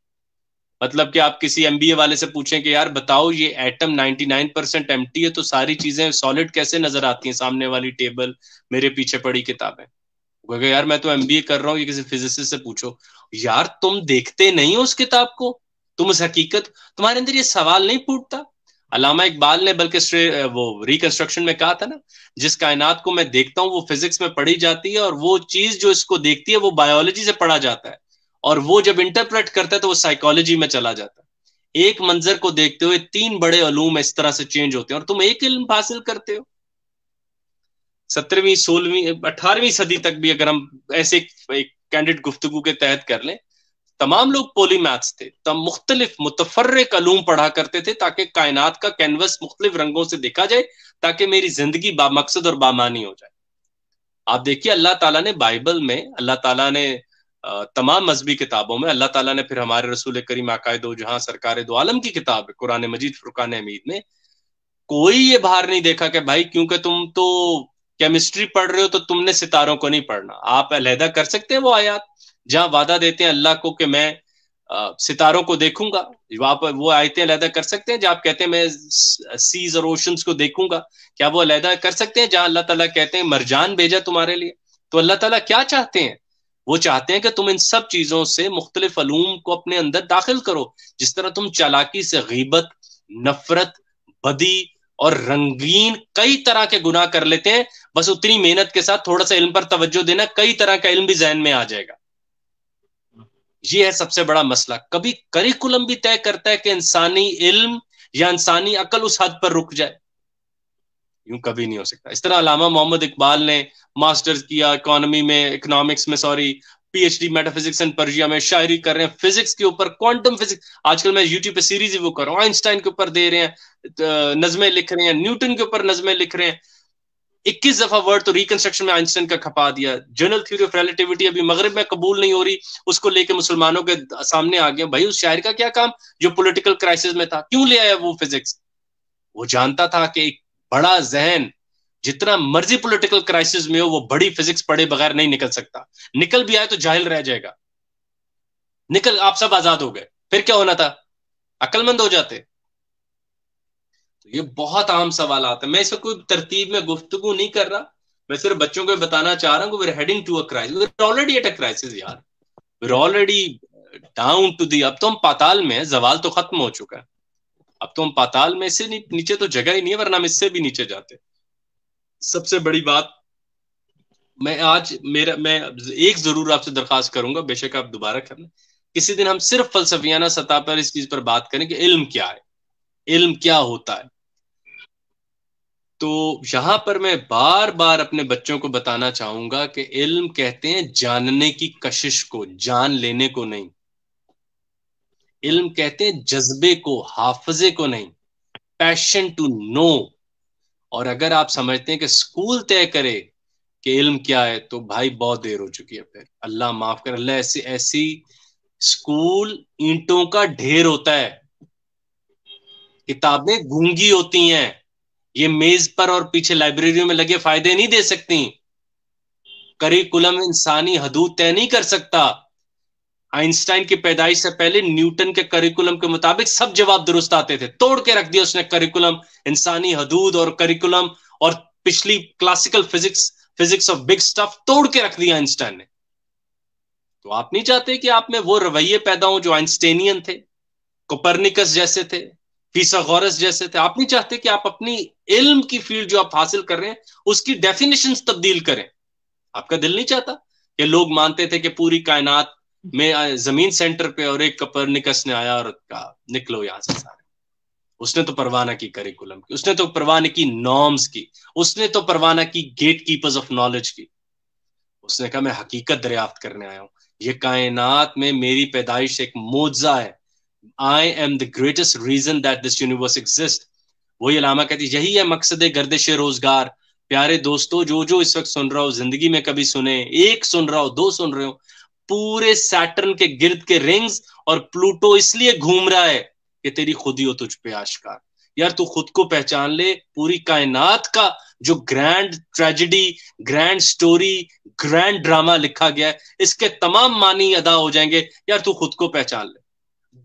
मतलब कि आप किसी एमबीए वाले से पूछें कि यार बताओ ये एटम 99 परसेंट एम है तो सारी चीजें सॉलिड कैसे नजर आती हैं सामने वाली टेबल मेरे पीछे पड़ी किताबें क्योंकि यार मैं तो एमबीए कर रहा हूँ ये किसी फिजिसिस्ट से पूछो यार तुम देखते नहीं हो उस किताब को तुम उस हकीकत तुम्हारे अंदर ये सवाल नहीं फूटता अलामा इकबाल ने बल्कि वो रिकंस्ट्रक्शन में कहा था ना जिस कायनात को मैं देखता हूँ वो फिजिक्स में पढ़ी जाती है और वो चीज जो इसको देखती है वो बायोलॉजी से पढ़ा जाता है और वो जब इंटरप्रेट करता है तो वो साइकोलॉजी में चला जाता है एक मंजर को देखते हुए तीन बड़े अलूम इस तरह से चेंज होते हैं और तुम एक इल्म हासिल करते हो सत्रहवीं सोलहवीं अठारहवीं सदी तक भी अगर हम ऐसे एक कैंडिड गुफ्तगु के तहत कर लें तमाम लोग पोली मैथ्स थे तब मुख्तलिफ मुतफर कलूम पढ़ा करते थे ताकि कायनात का कैनवस मुख्तलिफ रंगों से देखा जाए ताकि मेरी जिंदगी बामकसद और बामानी हो जाए आप देखिए अल्लाह ताला ने बाइबल में अल्लाह ताला ने तमाम मजहबी किताबों में अल्लाह ताला ने फिर हमारे रसूल करीम अकायदो जहां सरकार दो आलम की किताब कुरान मजीद फुरकान हमीद में कोई ये बाहर नहीं देखा कि भाई क्योंकि तुम तो केमिस्ट्री पढ़ रहे हो तो तुमने सितारों को नहीं पढ़ना आप अलहदा कर सकते हैं वो आयात जहां वादा देते हैं अल्लाह को कि मैं आ, सितारों को देखूंगा आप वो आयते अलहदा कर सकते हैं जहाँ आप कहते हैं मैं सीज और ओशंस को देखूंगा क्या वो अलहदा कर सकते हैं जहाँ अल्लाह ताला कहते हैं मरजान भेजा तुम्हारे लिए तो अल्लाह ताला क्या चाहते हैं वो चाहते हैं कि तुम इन सब चीजों से मुख्तलिफ अलूम को अपने अंदर दाखिल करो जिस तरह तुम चालाकी से गीबत नफरत बदी और रंगीन कई तरह के गुनाह कर लेते हैं बस उतनी मेहनत के साथ थोड़ा सा इल्म पर तवज्जो देना कई तरह का इल्म भी जहन में आ जाएगा ये है सबसे बड़ा मसला कभी करिकुलम भी तय करता है कि इंसानी इल्म या इंसानी अकल उस हद पर रुक जाए यूं कभी नहीं हो सकता इस तरह अलामा मोहम्मद इकबाल ने मास्टर्स किया इकोनॉमी में इकोनॉमिक्स में सॉरी पीएचडी मेटाफिजिक्स एंड पर्जिया में शायरी कर रहे हैं फिजिक्स के ऊपर क्वांटम फिजिक्स आजकल मैं यूट्यूब पे सीरीज ही वो कर रहा हूँ आइंस्टाइन के ऊपर दे रहे हैं नज़में लिख रहे हैं न्यूटन के ऊपर नज़में लिख रहे हैं इक्कीस दफा वर्ड तो रिकंस्ट्रक्शन में आइंस्टाइन का खपा दिया जनरल थ्योरी ऑफ रिलेटिविटी अभी मगरब में कबूल नहीं हो रही उसको लेके मुसलमानों के सामने आ गया भाई उस शायर का क्या काम जो पोलिटिकल क्राइसिस में था क्यों ले आया वो फिजिक्स वो जानता था कि एक बड़ा जहन जितना मर्जी पोलिटिकल क्राइसिस में हो वो बड़ी फिजिक्स पढ़े बगैर नहीं निकल सकता निकल भी आए तो जाहिल रह जाएगा निकल आप सब आजाद हो गए फिर क्या होना था अकलमंद हो जाते तो ये बहुत आम सवाल आता है मैं इसको कोई तरतीब में गुफ्तगु नहीं कर रहा मैं सिर्फ बच्चों को बताना चाह रहा हूँ heading to a crisis already at a crisis यार we already down to the अब तो हम पाताल में है जवाल तो खत्म हो चुका है अब तो हम पाताल में इससे नीचे तो जगह ही नहीं है वरना हम इससे भी नीचे जाते सबसे बड़ी बात मैं आज मेरा मैं एक जरूर आपसे दरखास्त करूंगा बेशक आप दोबारा करना किसी दिन हम सिर्फ फलसफियाना सतह पर इस चीज पर बात करें कि इल्म क्या है इल्म क्या होता है तो यहां पर मैं बार बार अपने बच्चों को बताना चाहूंगा कि इल्म कहते हैं जानने की कशिश को जान लेने को नहीं इल्म कहते हैं जज्बे को हाफजे को नहीं पैशन टू नो और अगर आप समझते हैं कि स्कूल तय करे कि इल्म क्या है तो भाई बहुत देर हो चुकी है फिर अल्लाह माफ कर अल्लाह ऐसी ऐसी स्कूल ईंटों का ढेर होता है किताबें गूंगी होती हैं ये मेज पर और पीछे लाइब्रेरियों में लगे फायदे नहीं दे सकती करिकुलम इंसानी हदूद तय नहीं कर सकता आइंस्टाइन की पैदाइश से पहले न्यूटन के करिकुलम के मुताबिक सब जवाब दुरुस्त आते थे तोड़ के रख दिया उसने करिकुलम इंसानी हदूद और करिकुलम और पिछली classical physics physics of big stuff तोड़ के रख दिया आइंस्टाइन ने तो आप नहीं चाहते कि आप में वो रवैये पैदा हो जो आइंस्टेनियन थे कोपरनिकस जैसे थे फीसागोरस जैसे थे आप नहीं चाहते कि आप अपनी इल्म की फील्ड जो आप हासिल कर रहे हैं उसकी डेफिनेशन तब्दील करें आपका दिल नहीं चाहता कि लोग मानते थे कि पूरी कायनात में जमीन सेंटर पे और एक कपर निकस ने आया और कहा निकलो यहां से सारे उसने तो परवाना की करिकुलम की उसने तो परवाना की नॉर्म्स की उसने तो परवाना की गेट कीपर्स ऑफ नॉलेज की उसने कहा मैं हकीकत दरियाफ्त करने आया हूं ये कायनात में मेरी पैदाइश एक मोजा है I am the greatest reason that this universe exist वही अलामा कहती यही है मकसद गर्दिश रोजगार प्यारे दोस्तों जो जो इस वक्त सुन रहा हो जिंदगी में कभी सुने एक सुन रहा हो दो सुन रहे हो पूरे सैटर्न के गिर्द के रिंग्स और प्लूटो इसलिए घूम रहा है कि तेरी खुद ही हो तुझ पे आशकार यार तू खुद को पहचान ले पूरी कायनात का जो grand tragedy grand story grand drama लिखा गया है इसके तमाम मानी अदा हो जाएंगे यार तू खुद को पहचान ले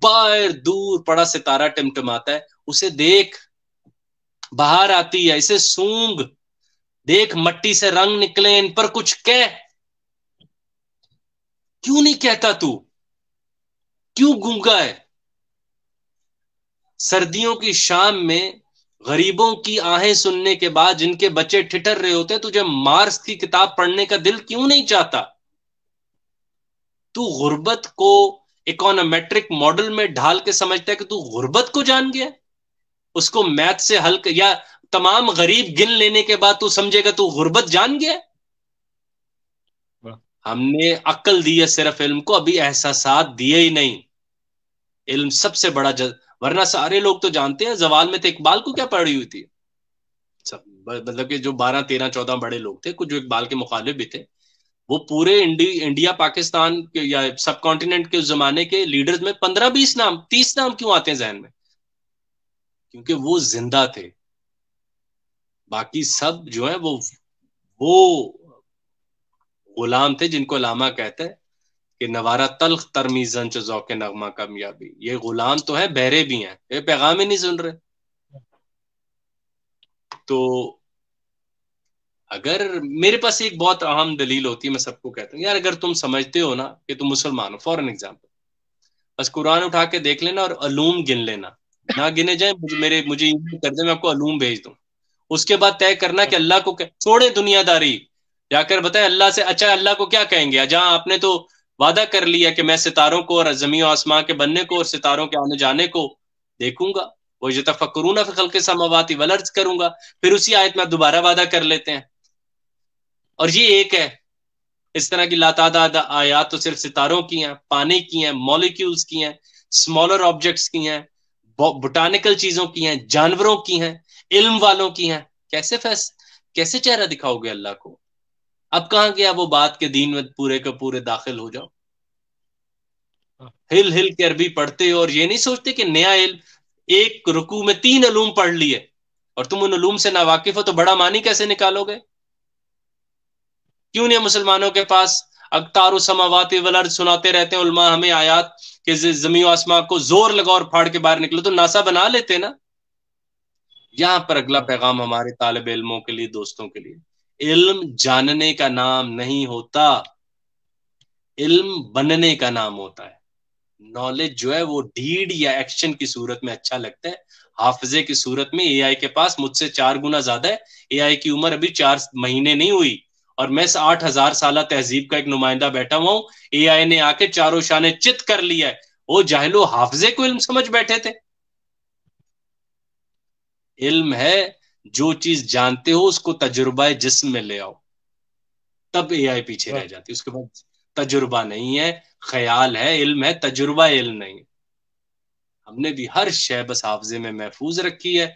बाहर दूर पड़ा सितारा टिमटिमाता है उसे देख बाहर आती है इसे सूंग देख मट्टी से रंग निकले इन पर कुछ कह क्यों नहीं कहता तू क्यों गूंगा है सर्दियों की शाम में गरीबों की आहें सुनने के बाद जिनके बच्चे ठिठर रहे होते तुझे मार्स की किताब पढ़ने का दिल क्यों नहीं चाहता तू गुर्बत को इकोनोमेट्रिक मॉडल में ढाल के समझता है कि तू गुर्बत को जान गया उसको मैथ से हल कर, या तमाम गरीब गिन लेने के बाद तू समझेगा तू गुर्बत जान गया हमने अक्ल दी है सिर्फ इल्म को अभी एहसास दिए ही नहीं इल्म सबसे बड़ा जज वरना सारे लोग तो जानते हैं जवाल में तो इकबाल को क्या पढ़ी हुई थी सब मतलब कि जो बारह तेरह चौदह बड़े लोग थे कुछ जो इकबाल के मुखालिफ भी थे वो पूरे इंडी, इंडिया पाकिस्तान के या सब कॉन्टिनेंट के उस जमाने के लीडर्स में पंद्रह बीस नाम तीस नाम क्यों आते हैं जहन में क्योंकि वो जिंदा थे बाकी सब जो है वो वो गुलाम थे जिनको लामा कहते हैं कि नवारा तलख तरमीजन चौक नगमा कामयाबी ये गुलाम तो है बहरे भी हैं ये पैगाम ही नहीं सुन रहे तो अगर मेरे पास एक बहुत अहम दलील होती है मैं सबको कहता हूँ यार अगर तुम समझते हो ना कि तुम मुसलमान हो फॉर एन एग्जाम्पल बस कुरान उठा के देख लेना और अलूम गिन लेना ना गिने जाए मुझे मेरे मुझे ईमेल कर दे मैं आपको अलूम भेज दू उसके बाद तय करना कि अल्लाह को छोड़े दुनियादारी जाकर बताए अल्लाह से अच्छा अल्लाह को क्या कहेंगे जहां आपने तो वादा कर लिया कि मैं सितारों को और जमी आसमां के बनने को और सितारों के आने जाने को देखूंगा वो जो तफक्रून फिकल के समावाती वलर्ज करूंगा फिर उसी आयत में दोबारा वादा कर लेते हैं और ये एक है इस तरह की लातादाद आयात तो सिर्फ सितारों की हैं पानी की हैं मॉलिक्यूल्स की हैं स्मॉलर ऑब्जेक्ट्स की हैं बोटानिकल चीजों की हैं जानवरों की हैं इल्म वालों की हैं कैसे फैस कैसे चेहरा दिखाओगे अल्लाह को अब कहा गया वो बात के दीन में पूरे के पूरे दाखिल हो जाओ हिल हिल के अरबी पढ़ते हो और ये नहीं सोचते कि नया इल्म एक रुकू में तीन अलूम पढ़ लिए और तुम उन अलूम से नावाकिफ हो तो बड़ा मानी कैसे निकालोगे क्यों नहीं मुसलमानों के पास अख्तार वलर सुनाते रहते हैं उलमा हमें आयात कि जमी आसमां को जोर लगाओ और फाड़ के बाहर निकलो तो नासा बना लेते ना यहां पर अगला पैगाम हमारे तालब इलमों के लिए दोस्तों के लिए इल्म जानने का नाम नहीं होता इल्म बनने का नाम होता है नॉलेज जो है वो डीड या एक्शन की सूरत में अच्छा लगता है हाफजे की सूरत में एआई के पास मुझसे चार गुना ज्यादा है एआई की उम्र अभी चार महीने नहीं हुई और मैं आठ हजार साल तहजीब का एक नुमाइंदा बैठा हुआ हूँ ए आई ने आके चारों शाने चित कर लिया है वो जाहलो हाफजे को इल्म समझ बैठे थे इल्म है जो चीज जानते हो उसको तजुर्बा जिसम में ले आओ तब ए आई पीछे रह हाँ। जाती उसके बाद तजुर्बा नहीं है ख्याल है इल्म है तजुर्बा इल्म नहीं हमने भी हर शह बस हाफजे में महफूज रखी है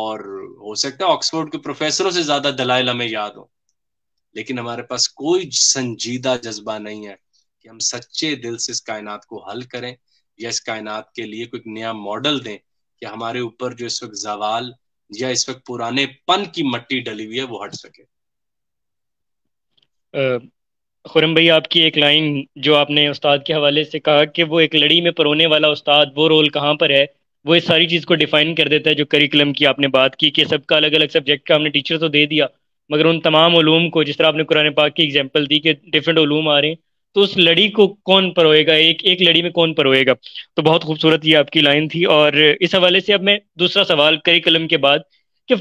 और हो सकता है ऑक्सफोर्ड के प्रोफेसरों से ज्यादा दलाइल हमें याद हो लेकिन हमारे पास कोई संजीदा जज्बा नहीं है कि हम सच्चे दिल से इस कायनात को हल करें या इस कायनात के लिए कोई नया मॉडल दें कि हमारे ऊपर जो इस वक्त जवाल या इस वक्त पुराने पन की मट्टी डली हुई है वो हट सके खुरम भाई आपकी एक लाइन जो आपने उस्ताद के हवाले से कहा कि वो एक लड़ी में परोने वाला उस्ताद वो रोल कहाँ पर है वो इस सारी चीज़ को डिफाइन कर देता है जो करिकुलम की आपने बात की कि सबका अलग अलग सब्जेक्ट का हमने टीचर तो दे दिया मगर उन तमाम ूम को जिस तरह आपने कुरान पाक की एग्जाम्पल दी कि डिफरेंट ूम आ रहे हैं तो उस लड़ी को कौन परोएगा एक एक लड़ी में कौन परोएगा तो बहुत खूबसूरत ये आपकी लाइन थी और इस हवाले से अब मैं दूसरा सवाल करी कलम के बाद कि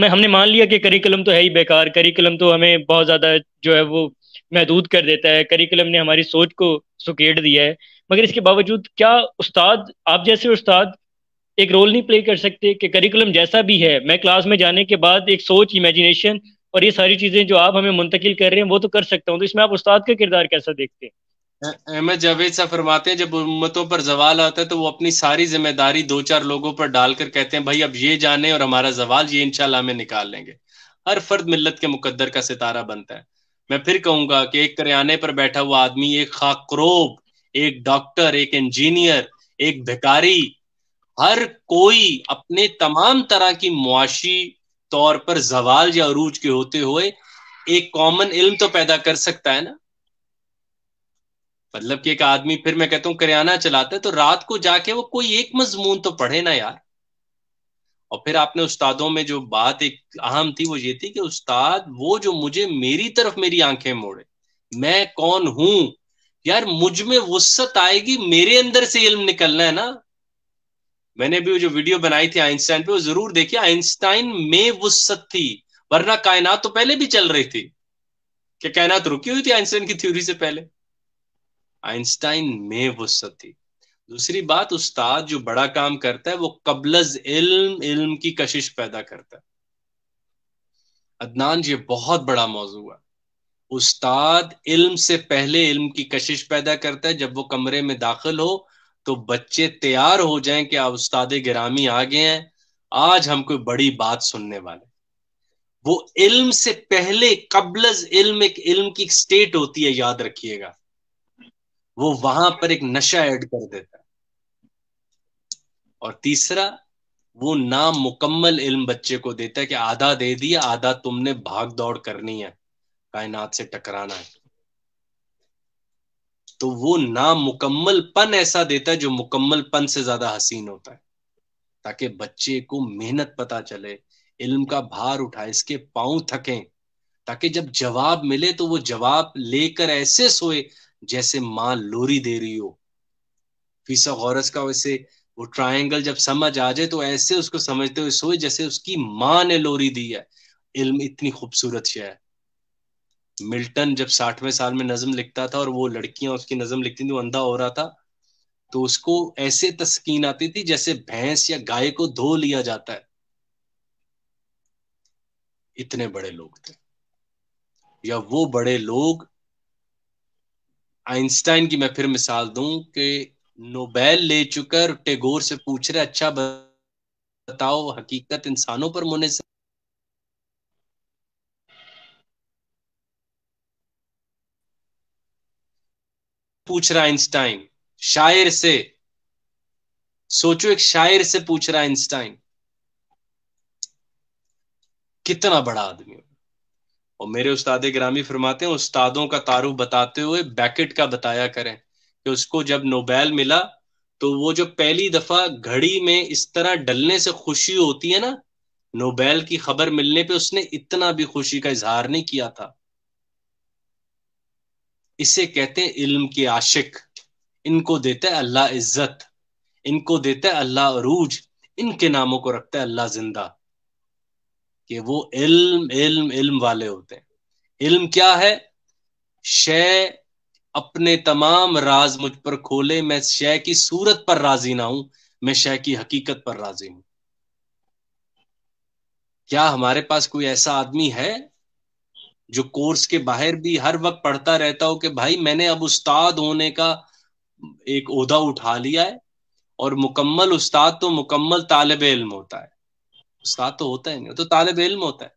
मैं हमने मान लिया कि कलम तो है ही बेकार कलम तो हमें बहुत ज़्यादा जो है वो महदूद कर देता है कलम ने हमारी सोच को सुकेड़ दिया है मगर इसके बावजूद क्या उस्ताद आप जैसे उस्ताद एक रोल नहीं प्ले कर सकते कि करिकुलम जैसा भी है मैं क्लास में जाने के बाद एक सोच इमेजिनेशन और ये सारी चीजें जो आप हमें मुंतकिल कर रहे हैं वो तो कर सकता हूँ तो इसमें आप उस्ताद का किरदार कैसा देखते हैं अहमद जावेद साहब फरमाते हैं जब उम्मतों पर जवाल आता है तो वो अपनी सारी जिम्मेदारी दो चार लोगों पर डालकर कहते हैं भाई अब ये जाने और हमारा जवाल ये इंशाल्लाह हमें निकाल लेंगे हर फर्द मिल्लत के मुकद्दर का सितारा बनता है मैं फिर कहूंगा कि एक करियाने पर बैठा हुआ आदमी एक खाकरोब एक डॉक्टर एक इंजीनियर एक भिकारी हर कोई अपने तमाम तरह की मुआशी तौर पर जवाल या अरूज के होते हुए एक कॉमन इल्म तो पैदा कर सकता है ना मतलब कि एक आदमी फिर मैं कहता हूं करियाना चलाता है तो रात को जाके वो कोई एक मजमून तो पढ़े ना यार और फिर आपने उस्तादों में जो बात एक अहम थी वो ये थी कि उस्ताद वो जो मुझे मेरी तरफ मेरी आंखें मोड़े मैं कौन हूं यार मुझ में वसत आएगी मेरे अंदर से इल्म निकलना है ना मैंने भी जो वीडियो बनाई थी आइंस्टाइन पे वो जरूर देखिए आइंस्टाइन में वुसत थी वरना कायनात तो पहले भी चल रही थी क्या कायनात रुकी हुई थी आइंस्टाइन की थ्योरी से पहले आइंस्टाइन में वुसत थी दूसरी बात उस्ताद जो बड़ा काम करता है वो कबलज इल्म इल्म की कशिश पैदा करता है अदनान ये बहुत बड़ा मौजू है उस्ताद इल्म से पहले इल्म की कशिश पैदा करता है जब वो कमरे में दाखिल हो तो बच्चे तैयार हो जाएं कि आप उस्ताद गिरामी आ गए हैं आज हम कोई बड़ी बात सुनने वाले वो इल्म से पहले कबलज इल्म एक इल्म की स्टेट होती है याद रखिएगा वो वहां पर एक नशा ऐड कर देता है और तीसरा वो नाम मुकम्मल इल्म बच्चे को देता है कि आधा दे दिया आधा तुमने भाग दौड़ करनी है कायनात से टकराना है तो वो पन ऐसा देता है जो मुकम्मल पन से ज्यादा हसीन होता है ताकि बच्चे को मेहनत पता चले इल्म का भार उठाए इसके पांव थके ताकि जब जवाब मिले तो वो जवाब लेकर ऐसे सोए जैसे माँ लोरी दे रही हो फीसा गौरस का वैसे वो ट्रायंगल जब समझ आ जाए तो ऐसे उसको समझते हुए सोए जैसे उसकी माँ ने लोरी दी है इल्म इतनी खूबसूरत शेयर है मिल्टन जब साठवें साल में नज्म लिखता था और वो लड़कियां उसकी नज्म लिखती थी वो अंधा हो रहा था तो उसको ऐसे तस्कीन आती थी जैसे भैंस या गाय को धो लिया जाता है इतने बड़े लोग थे या वो बड़े लोग आइंस्टाइन की मैं फिर मिसाल दूं कि नोबेल ले चुकर टेगोर से पूछ रहे अच्छा बताओ हकीकत इंसानों पर मुने पूछ रहा आइंस्टाइन शायर से सोचो एक शायर से पूछ रहा आइंस्टाइन कितना बड़ा आदमी हो और मेरे उस्ताद ग्रामी फरमाते हैं उस्तादों का तारुफ बताते हुए बैकेट का बताया करें कि उसको जब नोबेल मिला तो वो जो पहली दफा घड़ी में इस तरह डलने से खुशी होती है ना नोबेल की खबर मिलने पे उसने इतना भी खुशी का इजहार नहीं किया था इसे कहते हैं इल्म के आशिक इनको देता है अल्लाह इज्जत इनको देता है अल्लाह अरूज इनके नामों को रखता है अल्लाह जिंदा कि वो इल्म इल्म इल्म वाले होते हैं इल्म क्या है शय अपने तमाम राज मुझ पर खोले मैं शय की सूरत पर राजी ना हूं मैं शय की हकीकत पर राजी हूं क्या हमारे पास कोई ऐसा आदमी है जो कोर्स के बाहर भी हर वक्त पढ़ता रहता हो कि भाई मैंने अब उस्ताद होने का एक उहदा उठा लिया है और मुकम्मल उस्ताद तो मुकम्मल तालब इल्म होता है उस्ताद तो होता ही नहीं तो तालब इल्म होता है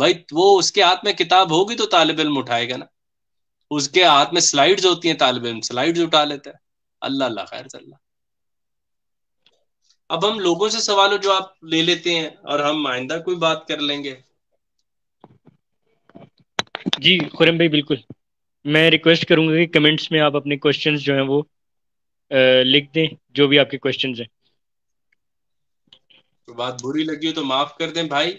भाई वो उसके हाथ में किताब होगी तो तालब इल्म उठाएगा ना उसके हाथ में स्लाइड्स होती हैं तालब इल्म स्लाइड्स उठा लेता है अल्लाह अल्लाह खैर अल्लाह अब हम लोगों से सवालों जो आप ले लेते हैं और हम आइंदा कोई बात कर लेंगे जी खुरम भाई बिल्कुल मैं रिक्वेस्ट करूंगा कि कमेंट्स में आप अपने क्वेश्चंस जो हैं वो आ, लिख दें जो भी आपके क्वेश्चंस हैं तो बात बुरी लगी हो तो माफ कर दें भाई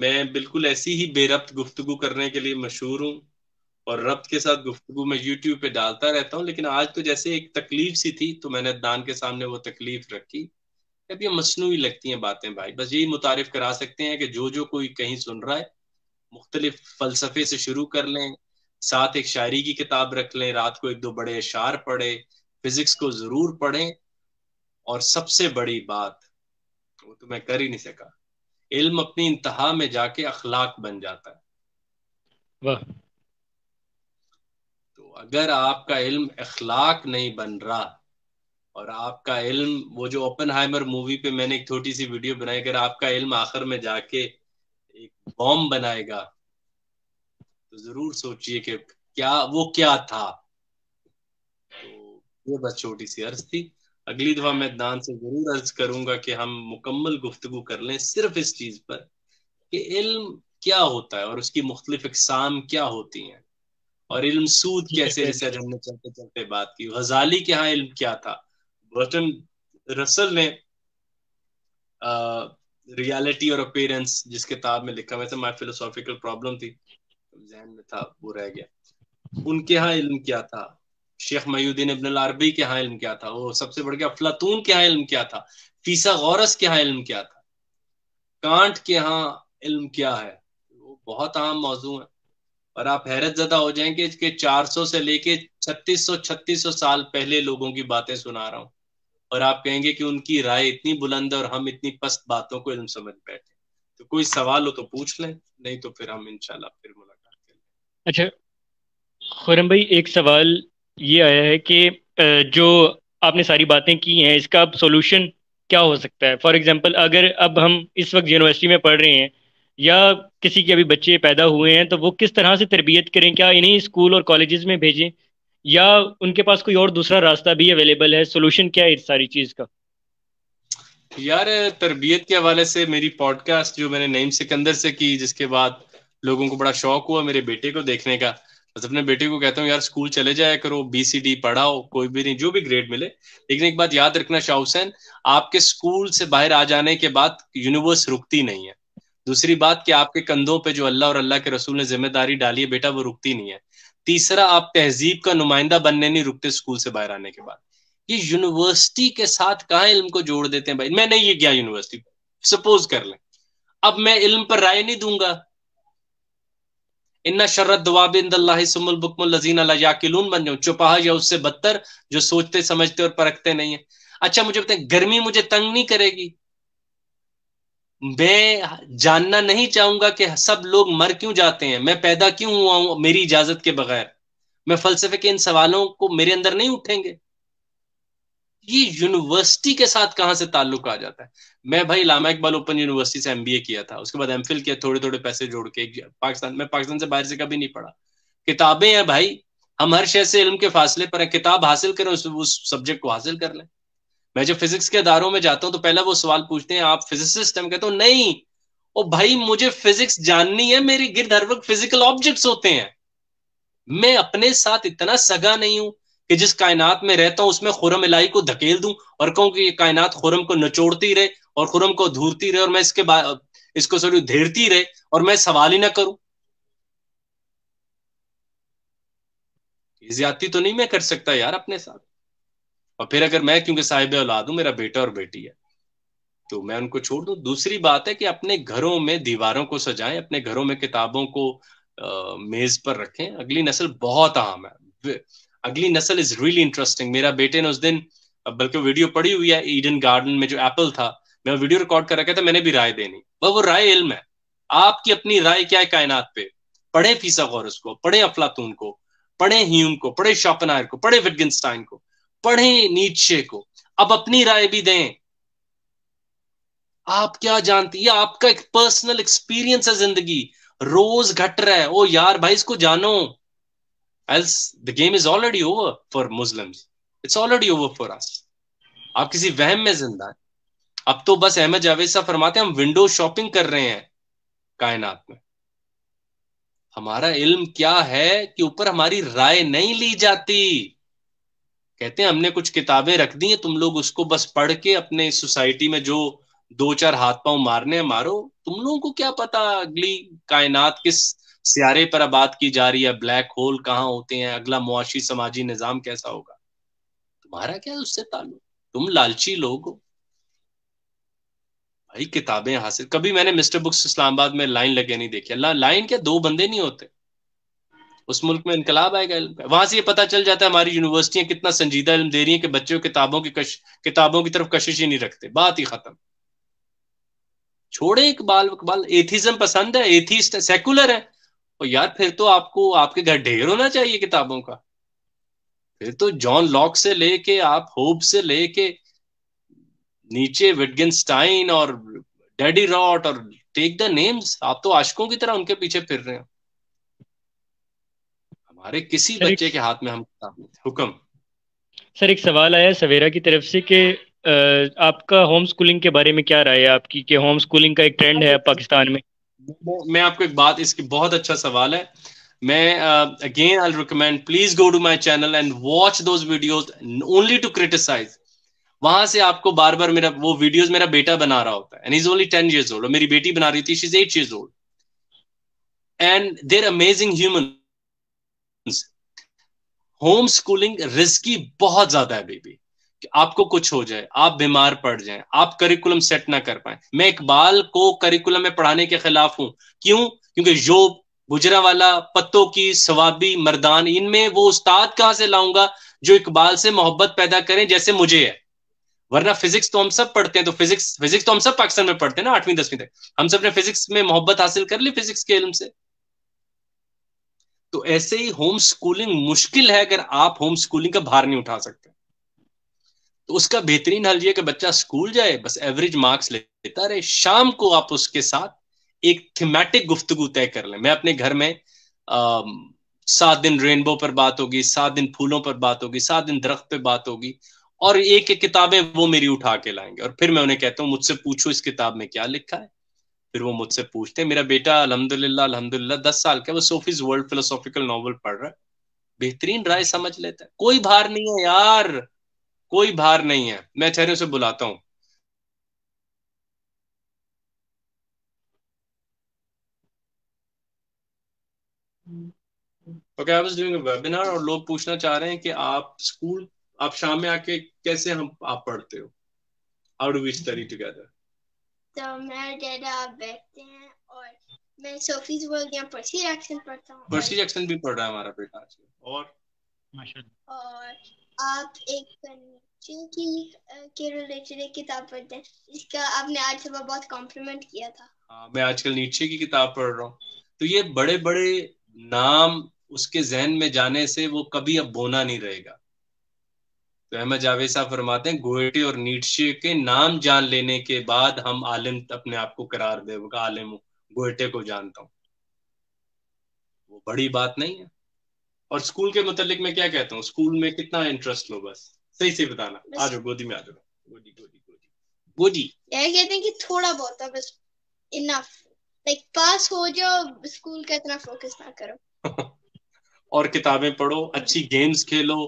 मैं बिल्कुल ऐसी ही बेरब्त गुफ्तगु करने के लिए मशहूर हूँ और रब्त के साथ गुफ्तगु मैं यूट्यूब पे डालता रहता हूँ लेकिन आज तो जैसे एक तकलीफ सी थी तो मैंने दान के सामने वो तकलीफ रखी अब ये मसनू लगती हैं बातें भाई बस यही मुतारफ करा सकते हैं कि जो जो कोई कहीं सुन रहा है मुख्तलिफ फलसफे से शुरू कर लें साथ एक शायरी की किताब रख लें रात को एक दो बड़े अशार पढ़े फिजिक्स को जरूर पढ़ें और सबसे बड़ी बात वो तो मैं कर ही नहीं सका इल्म अपनी इंतहा में जाके अखलाक बन जाता है वाह तो अगर आपका इल्म अखलाक नहीं बन रहा और आपका इल्म वो जो ओपन हाइमर मूवी पे मैंने एक छोटी सी वीडियो बनाई अगर आपका इल्म आखिर में जाके एक बॉम्ब बनाएगा तो जरूर सोचिए कि क्या वो क्या था तो ये बस छोटी सी अर्ज थी अगली दफा मैं दान से जरूर अर्ज करूंगा कि हम मुकम्मल गुफ्तगु कर लें सिर्फ इस चीज पर कि इल्म क्या होता है और उसकी मुख्तलिफ इकसाम क्या होती हैं और इल्म सूद कैसे जैसे हमने चलते चलते बात की गजाली के यहाँ इल्म क्या था बर्टन रसल ने रियलिटी और अपीयरेंस जिस किताब में लिखा हुआ था माय फिलोसॉफिकल प्रॉब्लम थी तो जहन में था वो रह गया उनके यहाँ इल्म क्या था शेख मयूद्दीन इब्न अरबी के यहाँ इल्म क्या था वो सबसे बढ़ गया अफलातून के यहाँ इल्म क्या था फीसा गौरस के यहाँ इल्म क्या था कांट के यहाँ इल्म क्या है वो बहुत आम मौजू है और आप हैरत ज़दा हो जाएंगे कि 400 से लेके 3600 3600 साल पहले लोगों की बातें सुना रहा हूँ और आप कहेंगे कि उनकी राय इतनी बुलंद है और हम इतनी पस्त बातों को इल्म समझ बैठे तो कोई सवाल हो तो पूछ लें नहीं तो फिर हम इनशाला फिर मुलाकात करें अच्छा खुरम भाई एक सवाल ये आया है कि जो आपने सारी बातें की हैं इसका अब सोल्यूशन क्या हो सकता है फॉर एग्जाम्पल अगर अब हम इस वक्त यूनिवर्सिटी में पढ़ रहे हैं या किसी के अभी बच्चे पैदा हुए हैं तो वो किस तरह से तरबियत करें क्या इन्हीं स्कूल और कॉलेजेस में भेजें या उनके पास कोई और दूसरा रास्ता भी अवेलेबल है सोल्यूशन क्या है इस सारी चीज का यार तरबियत के हवाले से मेरी पॉडकास्ट जो मैंने नईम सिकंदर से की जिसके बाद लोगों को बड़ा शौक हुआ मेरे बेटे को देखने का बस अपने बेटे को कहता हूँ यार स्कूल चले जाया करो बीसीडी पढ़ाओ कोई भी नहीं जो भी ग्रेड मिले लेकिन एक बात याद रखना शाह हुसैन आपके स्कूल से बाहर आ जाने के बाद यूनिवर्स रुकती नहीं है दूसरी बात कि आपके कंधों पे जो अल्लाह और अल्लाह के रसूल ने जिम्मेदारी डाली है बेटा वो रुकती नहीं है तीसरा आप तहजीब का नुमाइंदा बनने नहीं रुकते स्कूल से बाहर आने के बाद ये यूनिवर्सिटी के साथ कहा इल्म को जोड़ देते हैं भाई मैं नहीं ये गया यूनिवर्सिटी सपोज कर लें अब मैं इल्म पर राय नहीं दूंगा इन्ना शरत दवाबिनदीन बन जाऊं चुपाह या उससे बदतर जो सोचते समझते और परखते नहीं है अच्छा मुझे बताए गर्मी मुझे तंग नहीं करेगी मैं जानना नहीं चाहूंगा कि सब लोग मर क्यों जाते हैं मैं पैदा क्यों हुआ हूं मेरी इजाजत के बगैर मैं फलसफे के इन सवालों को मेरे अंदर नहीं उठेंगे ये यूनिवर्सिटी के साथ कहां से ताल्लुक आ जाता है मैं भाई लामा इकबाल ओपन यूनिवर्सिटी से एमबीए किया था उसके बाद एमफिल किया थोड़े थोड़े पैसे जोड़ के पाकिस्तान में पाकिस्तान से बाहर से कभी नहीं पढ़ा किताबें हैं भाई हम हर शहर से इल्म के फासले पर है किताब हासिल करें उस, उस सब्जेक्ट को हासिल कर लें मैं जब फिजिक्स के दारों में जाता हूँ तो पहला वो सवाल पूछते हैं आप फिजिसिस्ट हम कहता हो नहीं ओ भाई मुझे फिजिक्स जाननी है मेरे गिरद फिजिकल ऑब्जेक्ट्स होते हैं मैं अपने साथ इतना सगा नहीं हूं कि जिस कायनात में रहता हूं उसमें खुरम इलाई को धकेल दूं और कहूं कि ये कायनात खुरम को नचोड़ती रहे और खुरम को धूरती रहे और मैं इसके बाद इसको सॉरी धेरती रहे और मैं सवाल ही ना करूं ज्यादा तो नहीं मैं कर सकता यार अपने साथ और फिर अगर मैं क्योंकि साहिब औलाद हूं मेरा बेटा और बेटी है तो मैं उनको छोड़ दू दूसरी बात है कि अपने घरों में दीवारों को सजाएं अपने घरों में किताबों को आ, मेज पर रखें अगली नस्ल बहुत अहम है अगली नस्ल इज रियली इंटरेस्टिंग मेरा बेटे ने उस दिन बल्कि वीडियो पड़ी हुई है ईडन गार्डन में जो एप्पल था मैं वीडियो रिकॉर्ड कर रखा था मैंने भी राय देनी वह वो राय इल्म है आपकी अपनी राय क्या है कायनात पे पढ़े फीसा गौरस को पढ़े अफलातून को पढ़े ह्यूम को पढ़े शॉपनायर को पढ़े विटगिनस्टाइन को पढ़ें नीचे को अब अपनी राय भी दें आप क्या जानती है आपका एक पर्सनल एक्सपीरियंस है जिंदगी रोज घट रहा है ओ यार भाई इसको जानो else the game is already over for Muslim it's already over for us आप किसी वहम में जिंदा है अब तो बस अहमद जावेद साहब फरमाते हैं हम विंडो शॉपिंग कर रहे हैं कायनात में हमारा इल्म क्या है कि ऊपर हमारी राय नहीं ली जाती कहते हैं हमने कुछ किताबें रख दी हैं तुम लोग उसको बस पढ़ के अपने सोसाइटी में जो दो चार हाथ पांव मारने मारो तुम लोगों को क्या पता अगली कायनात किस सियारे पर बात की जा रही है ब्लैक होल कहाँ होते हैं अगला मुआशी समाजी निजाम कैसा होगा तुम्हारा क्या उससे ताल्लुक तुम लालची लोग हो भाई किताबें हासिल कभी मैंने मिस्टर बुक्स इस्लामाबाद में लाइन लगे नहीं देखी अल्लाह लाइन क्या दो बंदे नहीं होते उस मुल्क में इनकलाब आएगा इल्म का वहां से ये पता चल जाता है हमारी यूनिवर्सिटियां कितना संजीदा इल्म दे रही हैं कि बच्चों किताबों की कश किताबों की तरफ कशिश ही नहीं रखते बात ही खत्म छोड़े इकबाल इकबाल एथिज्म पसंद है एथिस्ट सेकुलर है और यार फिर तो आपको आपके घर ढेर होना चाहिए किताबों का फिर तो जॉन लॉक से लेके आप होप से लेके नीचे विटगेंस्टाइन और डेडी रॉट और टेक द नेम्स आप तो आशकों की तरह उनके पीछे फिर रहे हो हमारे किसी बच्चे के हाथ में हम किताब नहीं हुक्म सर एक सवाल आया सवेरा की तरफ से कि आपका होम स्कूलिंग के बारे में क्या राय है आपकी कि होम स्कूलिंग का एक ट्रेंड है पाकिस्तान में मैं आपको एक बात इसकी बहुत अच्छा सवाल है मैं again I recommend please go to my channel and watch those videos only to criticise वहां से आपको बार बार मेरा वो वीडियोस मेरा बेटा बना रहा होता है and is only ten years old मेरी बेटी बना रही थी she is eight years old and they're amazing human home schooling risky बहुत ज्यादा है बेबी कि आपको कुछ हो जाए आप बीमार पड़ जाए आप करिकुलम सेट ना कर पाए मैं इकबाल को करिकुलम में पढ़ाने के खिलाफ हूँ क्यों क्योंकि गुजरा वाला पत्तों की सवाबी मर्दान इनमें वो उस्ताद कहाँ से लाऊंगा जो इकबाल से मोहब्बत पैदा करें जैसे मुझे है वरना फिजिक्स तो हम सब पढ़ते हैं तो फिजिक्स फिजिक्स तो हम सब पाकिस्तान में पढ़ते हैं ना आठवीं दसवीं तक हम सब ने फिजिक्स में मोहब्बत हासिल कर ली फिजिक्स के इलम से तो ऐसे ही होम स्कूलिंग मुश्किल है अगर आप होम स्कूलिंग का भार नहीं उठा सकते तो उसका बेहतरीन हल यह कि बच्चा स्कूल जाए बस एवरेज मार्क्स लेता रहे शाम को आप उसके साथ एक थीमेटिक गुफ्तगु तय कर लें मैं अपने घर में सात दिन रेनबो पर बात होगी सात दिन फूलों पर बात होगी सात दिन दरख्त पर बात होगी और एक एक किताबें वो मेरी उठा के लाएंगे और फिर मैं उन्हें कहता हूँ मुझसे पूछो इस किताब में क्या लिखा है फिर वो मुझसे पूछते हैं मेरा बेटा अलहमदुल्ला अलहमदुल्ला दस साल का वो सोफिस वर्ल्ड फिलोसॉफिकल नॉवल पढ़ रहा है बेहतरीन राय समझ लेता है कोई भार नहीं है यार कोई भार नहीं है मैं चेहरे से बुलाता हूँ I was doing a webinar और लोग पूछना चाह रहे हैं कि आप स्कूल आप शाम में आके कैसे हम आप पढ़ते हो how do we study together तो और मैं सोफीज जैक्सन पढ़ता हूँ जैक्सन भी पढ़ रहा है हमारा बेटा आज और और आप एक की के रिलेटेड एक किताब पढ़ते हैं आपने आज सुबह बहुत कॉम्प्लीमेंट किया था हाँ मैं आजकल नीचे की किताब पढ़ रहा हूँ तो ये बड़े बड़े नाम उसके जहन में जाने से वो कभी अब बोना नहीं रहेगा तो अहमद जावेद साहब फरमाते हैं गोएटे और नीटशे के नाम जान लेने के बाद हम आलिम अपने आप को करार दे आलिम हूँ गोएटे को जानता हूँ वो बड़ी बात नहीं है और स्कूल के मुतालिक मैं क्या कहता हूँ स्कूल में कितना इंटरेस्ट लो बस सही से बताना आ जाओ गोदी में आ जाओ गोदी गोदी गोदी गोदी यार कहते हैं कि थोड़ा बहुत है बस इनफ लाइक पास हो जाओ स्कूल का इतना फोकस ना करो और किताबें पढ़ो अच्छी गेम्स खेलो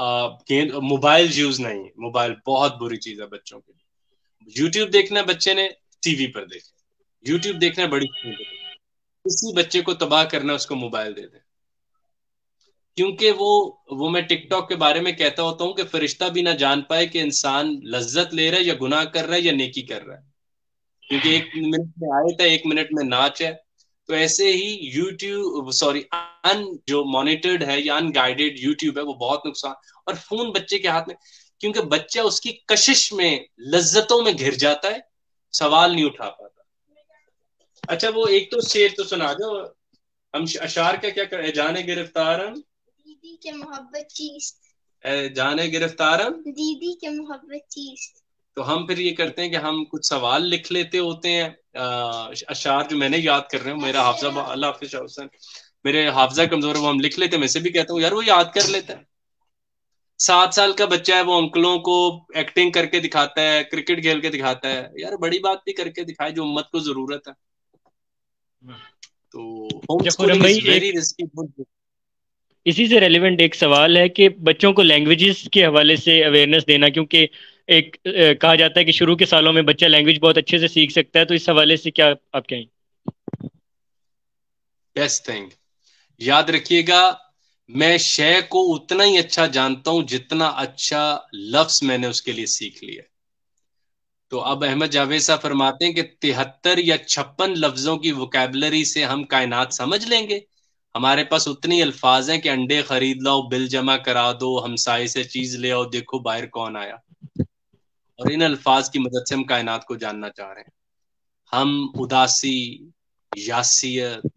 मोबाइल यूज नहीं मोबाइल बहुत बुरी चीज है बच्चों के लिए यूट्यूब देखना बच्चे ने टीवी पर देखे यूट्यूब देखना बड़ी चीज किसी बच्चे को तबाह करना उसको मोबाइल दे दे क्योंकि वो वो मैं टिकटॉक के बारे में कहता होता हूँ कि फरिश्ता भी ना जान पाए कि इंसान लज्जत ले रहा है या गुनाह कर रहा है या नेकी कर रहा है क्योंकि एक मिनट में आयत है एक मिनट में नाच है तो ऐसे ही यूट्यूब सॉरी अन जो मॉनिटर्ड है या अनगाइडेड यूट्यूब है वो बहुत नुकसान और फोन बच्चे के हाथ में क्योंकि बच्चा उसकी कशिश में लज्जतों में घिर जाता है सवाल नहीं उठा पाता अच्छा वो एक तो शेर तो सुना दो हम अशार का क्या कर जाने गिरफ्तार हम दीदी के मोहब्बत चीज जाने गिरफ्तार हम दीदी के मोहब्बत चीज तो हम फिर ये करते हैं कि हम कुछ सवाल लिख लेते होते हैं अशार जो मैंने याद कर रहे हूँ मेरा हाफजा अल्लाह हाफिज शाह हुसैन मेरे हाफजा कमजोर है वो हम लिख लेते हैं मैं से भी कहता हूँ यार वो याद कर लेता है सात साल का बच्चा है वो अंकलों को एक्टिंग करके दिखाता है क्रिकेट खेल के दिखाता है यार बड़ी बात भी करके दिखाए जो उम्मत को जरूरत है तो इसी से रेलिवेंट एक सवाल है कि बच्चों को लैंग्वेजेस के हवाले से अवेयरनेस देना क्योंकि एक ए, कहा जाता है कि शुरू के सालों में बच्चा लैंग्वेज बहुत अच्छे से सीख सकता है तो इस हवाले से क्या आप कहें बेस्ट थिंग याद रखिएगा मैं शय को उतना ही अच्छा जानता हूं जितना अच्छा लफ्स मैंने उसके लिए सीख लिया तो अब अहमद जावेद साहब फरमाते हैं कि तिहत्तर या छप्पन लफ्जों की वोकेबलरी से हम कायनात समझ लेंगे हमारे पास उतनी अल्फाज हैं कि अंडे खरीद लाओ बिल जमा करा दो हमसाए से चीज ले आओ देखो बाहर कौन आया और इन अल्फाज की मदद से हम कायनात को जानना चाह रहे हैं हम उदासी यासियत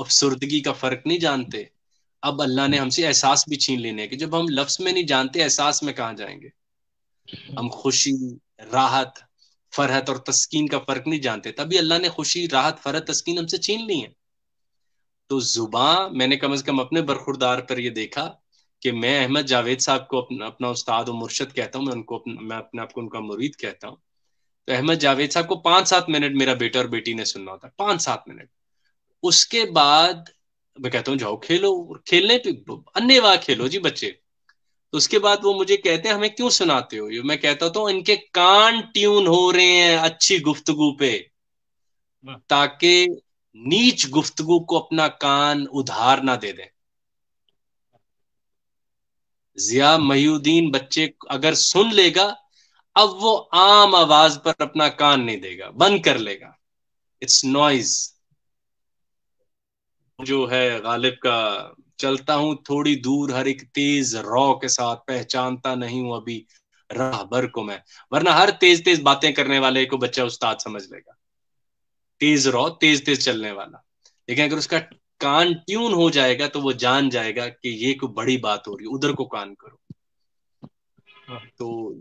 अफसरदगी का फर्क नहीं जानते अब अल्लाह ने हमसे एहसास भी छीन लेने के जब हम लफ्स में नहीं जानते एहसास में कहा जाएंगे हम खुशी राहत फरहत और तस्कीन का फर्क नहीं जानते तभी अल्लाह ने खुशी राहत फरहत तस्कीन हमसे छीन ली है तो जुबान मैंने कम अज कम अपने बरखुरदार पर यह देखा कि मैं अहमद जावेद साहब को अपना अपना उस्ताद और मुर्शद कहता हूँ मैं उनको मैं अपने आप को उनका मुरीद कहता हूँ तो अहमद जावेद साहब को पांच सात मिनट मेरा बेटा और बेटी ने सुनना होता है पांच सात मिनट उसके बाद मैं कहता हूँ जाओ खेलो खेलने पे अन्य वाह खेलो जी बच्चे तो उसके बाद वो मुझे कहते हैं हमें क्यों सुनाते हो ये मैं कहता तो इनके कान ट्यून हो रहे हैं अच्छी गुफ्तगु पे ताकि नीच गुफ्तगु को अपना कान उधार ना दे दें जिया मयुद्दीन बच्चे अगर सुन लेगा अब वो आम आवाज पर अपना कान नहीं देगा बंद कर लेगा इट्स नॉइज जो है गालिब का चलता हूं थोड़ी दूर हर एक तेज रॉ के साथ पहचानता नहीं हूं अभी राह भर को मैं वरना हर तेज तेज बातें करने वाले को बच्चा उस्ताद समझ लेगा तेज रॉ तेज तेज चलने वाला लेकिन अगर उसका कान ट्यून हो जाएगा तो वो जान जाएगा कि ये कोई बड़ी बात हो रही है उधर को कान करो हाँ। तो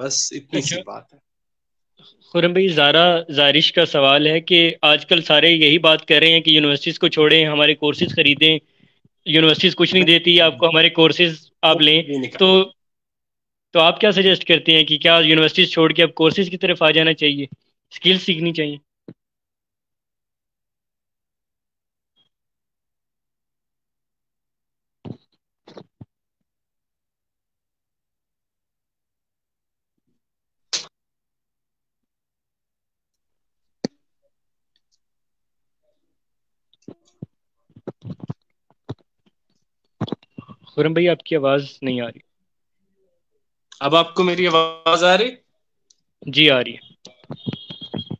बस इतनी सी अच्छा। बात है खुरम भाई जारा जारिश का सवाल है कि आजकल सारे यही बात कर रहे हैं कि यूनिवर्सिटीज को छोड़ें हमारे कोर्सेज खरीदें यूनिवर्सिटीज कुछ नहीं देती आपको हमारे कोर्सेज आप लें तो तो आप क्या सजेस्ट करते हैं कि क्या यूनिवर्सिटीज छोड़ के अब कोर्सेज की तरफ आ जाना चाहिए स्किल्स सीखनी चाहिए खुरम भाई आपकी आवाज नहीं आ रही अब आपको मेरी आवाज आ रही जी आ रही है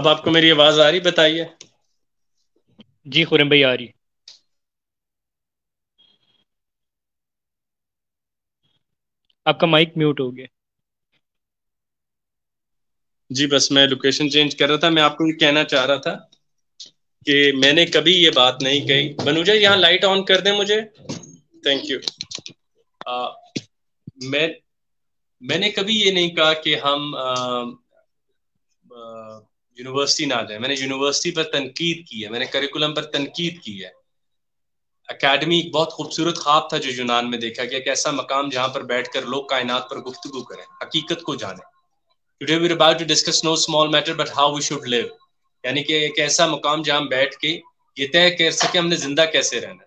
अब आपको मेरी आवाज आ रही बताइए जी खुरम भाई आ रही आपका माइक म्यूट हो गया जी बस मैं लोकेशन चेंज कर रहा था मैं आपको ये कहना चाह रहा था कि मैंने कभी ये बात नहीं कही बनुजा यहाँ लाइट ऑन कर दें मुझे थैंक यू आ, मैं मैंने कभी ये नहीं कहा कि हम यूनिवर्सिटी ना जाए मैंने यूनिवर्सिटी पर तनकीद की है मैंने करिकुलम पर तनकीद की है अकेडमी एक बहुत खूबसूरत ख्वाब था जो यूनान में देखा गया कि ऐसा मकाम जहाँ पर बैठकर लोग कायनात पर गुफ्तु करें हकीकत को जाने today we about to discuss no small matter but how we should live यानी कि एक ऐसा मुकाम जहां बैठ के ये तय कर सके हमने जिंदा कैसे रहना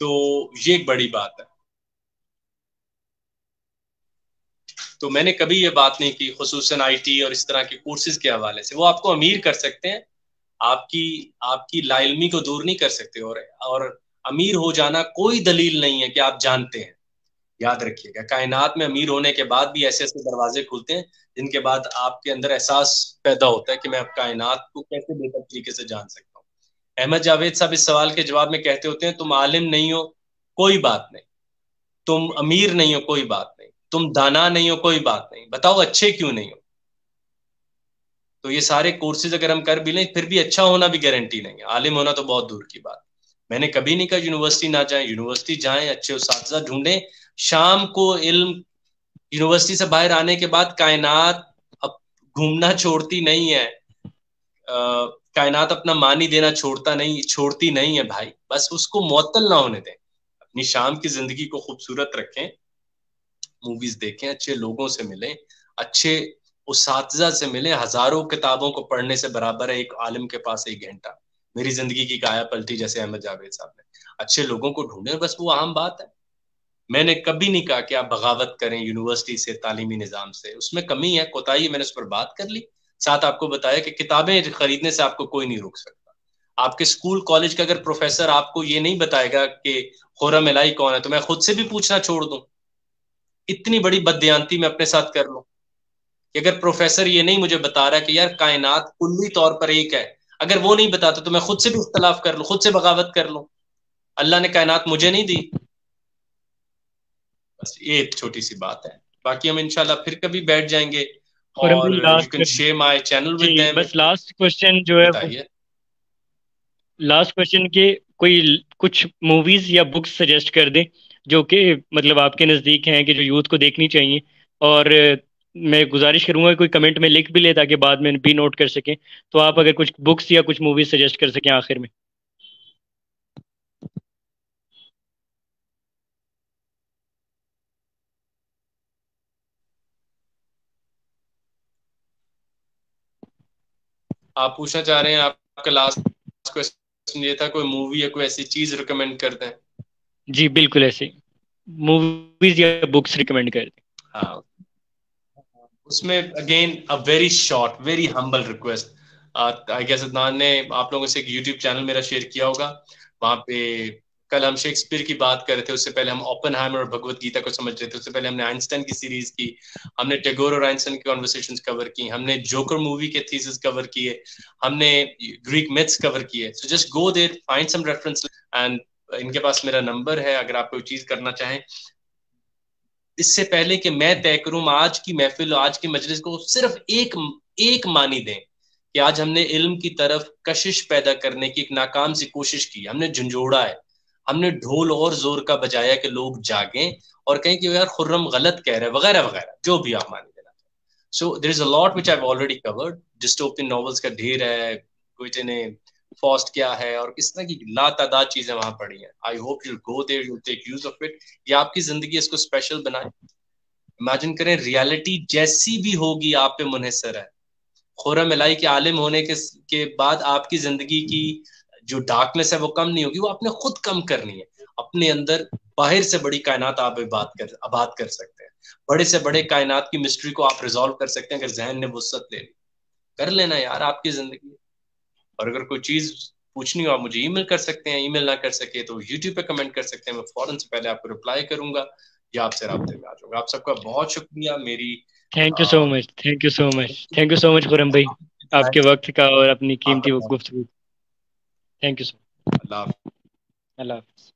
तो ये एक बड़ी बात है तो मैंने कभी ये बात नहीं की खसूस आईटी और इस तरह के कोर्सेज के हवाले से वो आपको अमीर कर सकते हैं आपकी आपकी लाइलमी को दूर नहीं कर सकते और और अमीर हो जाना कोई दलील नहीं है कि आप जानते हैं याद रखिएगा कायनात में अमीर होने के बाद भी ऐसे ऐसे दरवाजे खुलते हैं जिनके बाद आपके अंदर एहसास पैदा होता है कि मैं अब कायनात को कैसे बेहतर तरीके से जान सकता हूँ अहमद जावेद साहब इस सवाल के जवाब में कहते होते हैं तुम आलिम नहीं हो कोई बात नहीं तुम अमीर नहीं हो कोई बात नहीं तुम दाना नहीं हो कोई बात नहीं बताओ अच्छे क्यों नहीं हो तो ये सारे कोर्सेज अगर हम कर भी लें फिर भी अच्छा होना भी गारंटी नहीं है आलिम होना तो बहुत दूर की बात मैंने कभी नहीं कहा यूनिवर्सिटी ना जाए यूनिवर्सिटी जाए अच्छे उस ढूंढें शाम को इल्म यूनिवर्सिटी से बाहर आने के बाद कायनात अब घूमना छोड़ती नहीं है आ, कायनात अपना मानी देना छोड़ता नहीं छोड़ती नहीं है भाई बस उसको मअतल ना होने दें अपनी शाम की जिंदगी को खूबसूरत रखें मूवीज देखें अच्छे लोगों से मिलें अच्छे उस से मिलें हजारों किताबों को पढ़ने से बराबर है एक आलम के पास एक घंटा मेरी जिंदगी की काया पलटी जैसे अहमद जावेद साहब ने अच्छे लोगों को ढूंढे बस वो आम बात है मैंने कभी नहीं कहा कि आप बगावत करें यूनिवर्सिटी से तालीमी निज़ाम से उसमें कमी है कोताही मैंने उस पर बात कर ली साथ आपको बताया कि किताबें खरीदने से आपको कोई नहीं रोक सकता आपके स्कूल कॉलेज का अगर प्रोफेसर आपको ये नहीं बताएगा कि खुरम इलाई कौन है तो मैं खुद से भी पूछना छोड़ दूं इतनी बड़ी बदयांती मैं अपने साथ कर लूं कि अगर प्रोफेसर ये नहीं मुझे बता रहा कि यार कायनात कुल्ली तौर पर एक है अगर वो नहीं बताता तो मैं खुद से भी इख्तलाफ कर लूँ खुद से बगावत कर लूँ अल्लाह ने कायनात मुझे नहीं दी बस ये एक छोटी सी बात है बाकी हम इंशाल्लाह फिर कभी बैठ जाएंगे और माय चैनल विद देम बस लास्ट क्वेश्चन जो है लास्ट क्वेश्चन के कोई कुछ मूवीज या बुक्स सजेस्ट कर दें जो कि मतलब आपके नज़दीक हैं कि जो यूथ को देखनी चाहिए और मैं गुजारिश करूंगा कोई कमेंट में लिख भी ले ताकि बाद में भी नोट कर सकें तो आप अगर कुछ बुक्स या कुछ मूवीज सजेस्ट कर सकें आखिर में आप पूछना चाह रहे हैं आपका लास्ट क्वेश्चन ये था कोई मूवी या कोई ऐसी चीज रिकमेंड कर दें जी बिल्कुल ऐसी मूवीज या बुक्स रिकमेंड कर दें हाँ उसमें again a very short very humble request I guess Adnan ने आप लोगों से एक यूट्यूब चैनल मेरा शेयर किया होगा वहां पे कल हम शेक्सपियर की बात कर रहे थे उससे पहले हम ओपन और भगवत गीता को समझ रहे थे उससे पहले हमने आइंस्टाइन की सीरीज की हमने टेगोर और आइंस्टाइन की कॉन्वर्सेशन कवर की हमने जोकर मूवी के थीसिस कवर किए हमने ग्रीक मिथ्स कवर किए so just go there find some reference and इनके पास मेरा नंबर है अगर आप कोई चीज करना चाहें इससे पहले कि मैं तय करूं आज की महफिल आज की मजलिस को सिर्फ एक एक मानी दें कि आज हमने इल्म की तरफ कशिश पैदा करने की एक नाकाम सी कोशिश की हमने झुंझोड़ा है हमने ढोल और जोर का बजाया कि लोग जागे और कहें कि यार खुर्रम गलत कह रहे वगैरह वगैरह जो भी आप मान देना so there is a lot which I already covered dystopian novels का ढेर है कोई ने फॉस्ट क्या है और किस तरह की लातादाद चीजें वहां पड़ी हैं I hope you go there you take use of it ये आपकी जिंदगी इसको स्पेशल बनाए इमेजिन करें रियलिटी जैसी भी होगी आप पे मुनहसर है खुरम इलाई के आलिम होने के, के बाद आपकी जिंदगी की जो डार्कनेस है वो कम नहीं होगी वो आपने खुद कम करनी है अपने अंदर बाहर से बड़ी कायनात आप बात कर आबाद कर सकते हैं बड़े से बड़े कायनात की मिस्ट्री को आप रिजॉल्व कर सकते हैं अगर जहन ने वसत ले ली कर लेना यार आपकी जिंदगी और अगर कोई चीज पूछनी हो आप मुझे ईमेल कर सकते हैं ईमेल ना कर सके तो यूट्यूब पे कमेंट कर सकते हैं मैं फौरन से पहले आपको रिप्लाई करूंगा या आपसे रबते में आ जाऊंगा आप सबका बहुत शुक्रिया मेरी thank you so much thank you so much thank you so much Khurram भाई आपके वक्त का और अपनी कीमती गुफ्तगू Thank you, sir. Allah Allah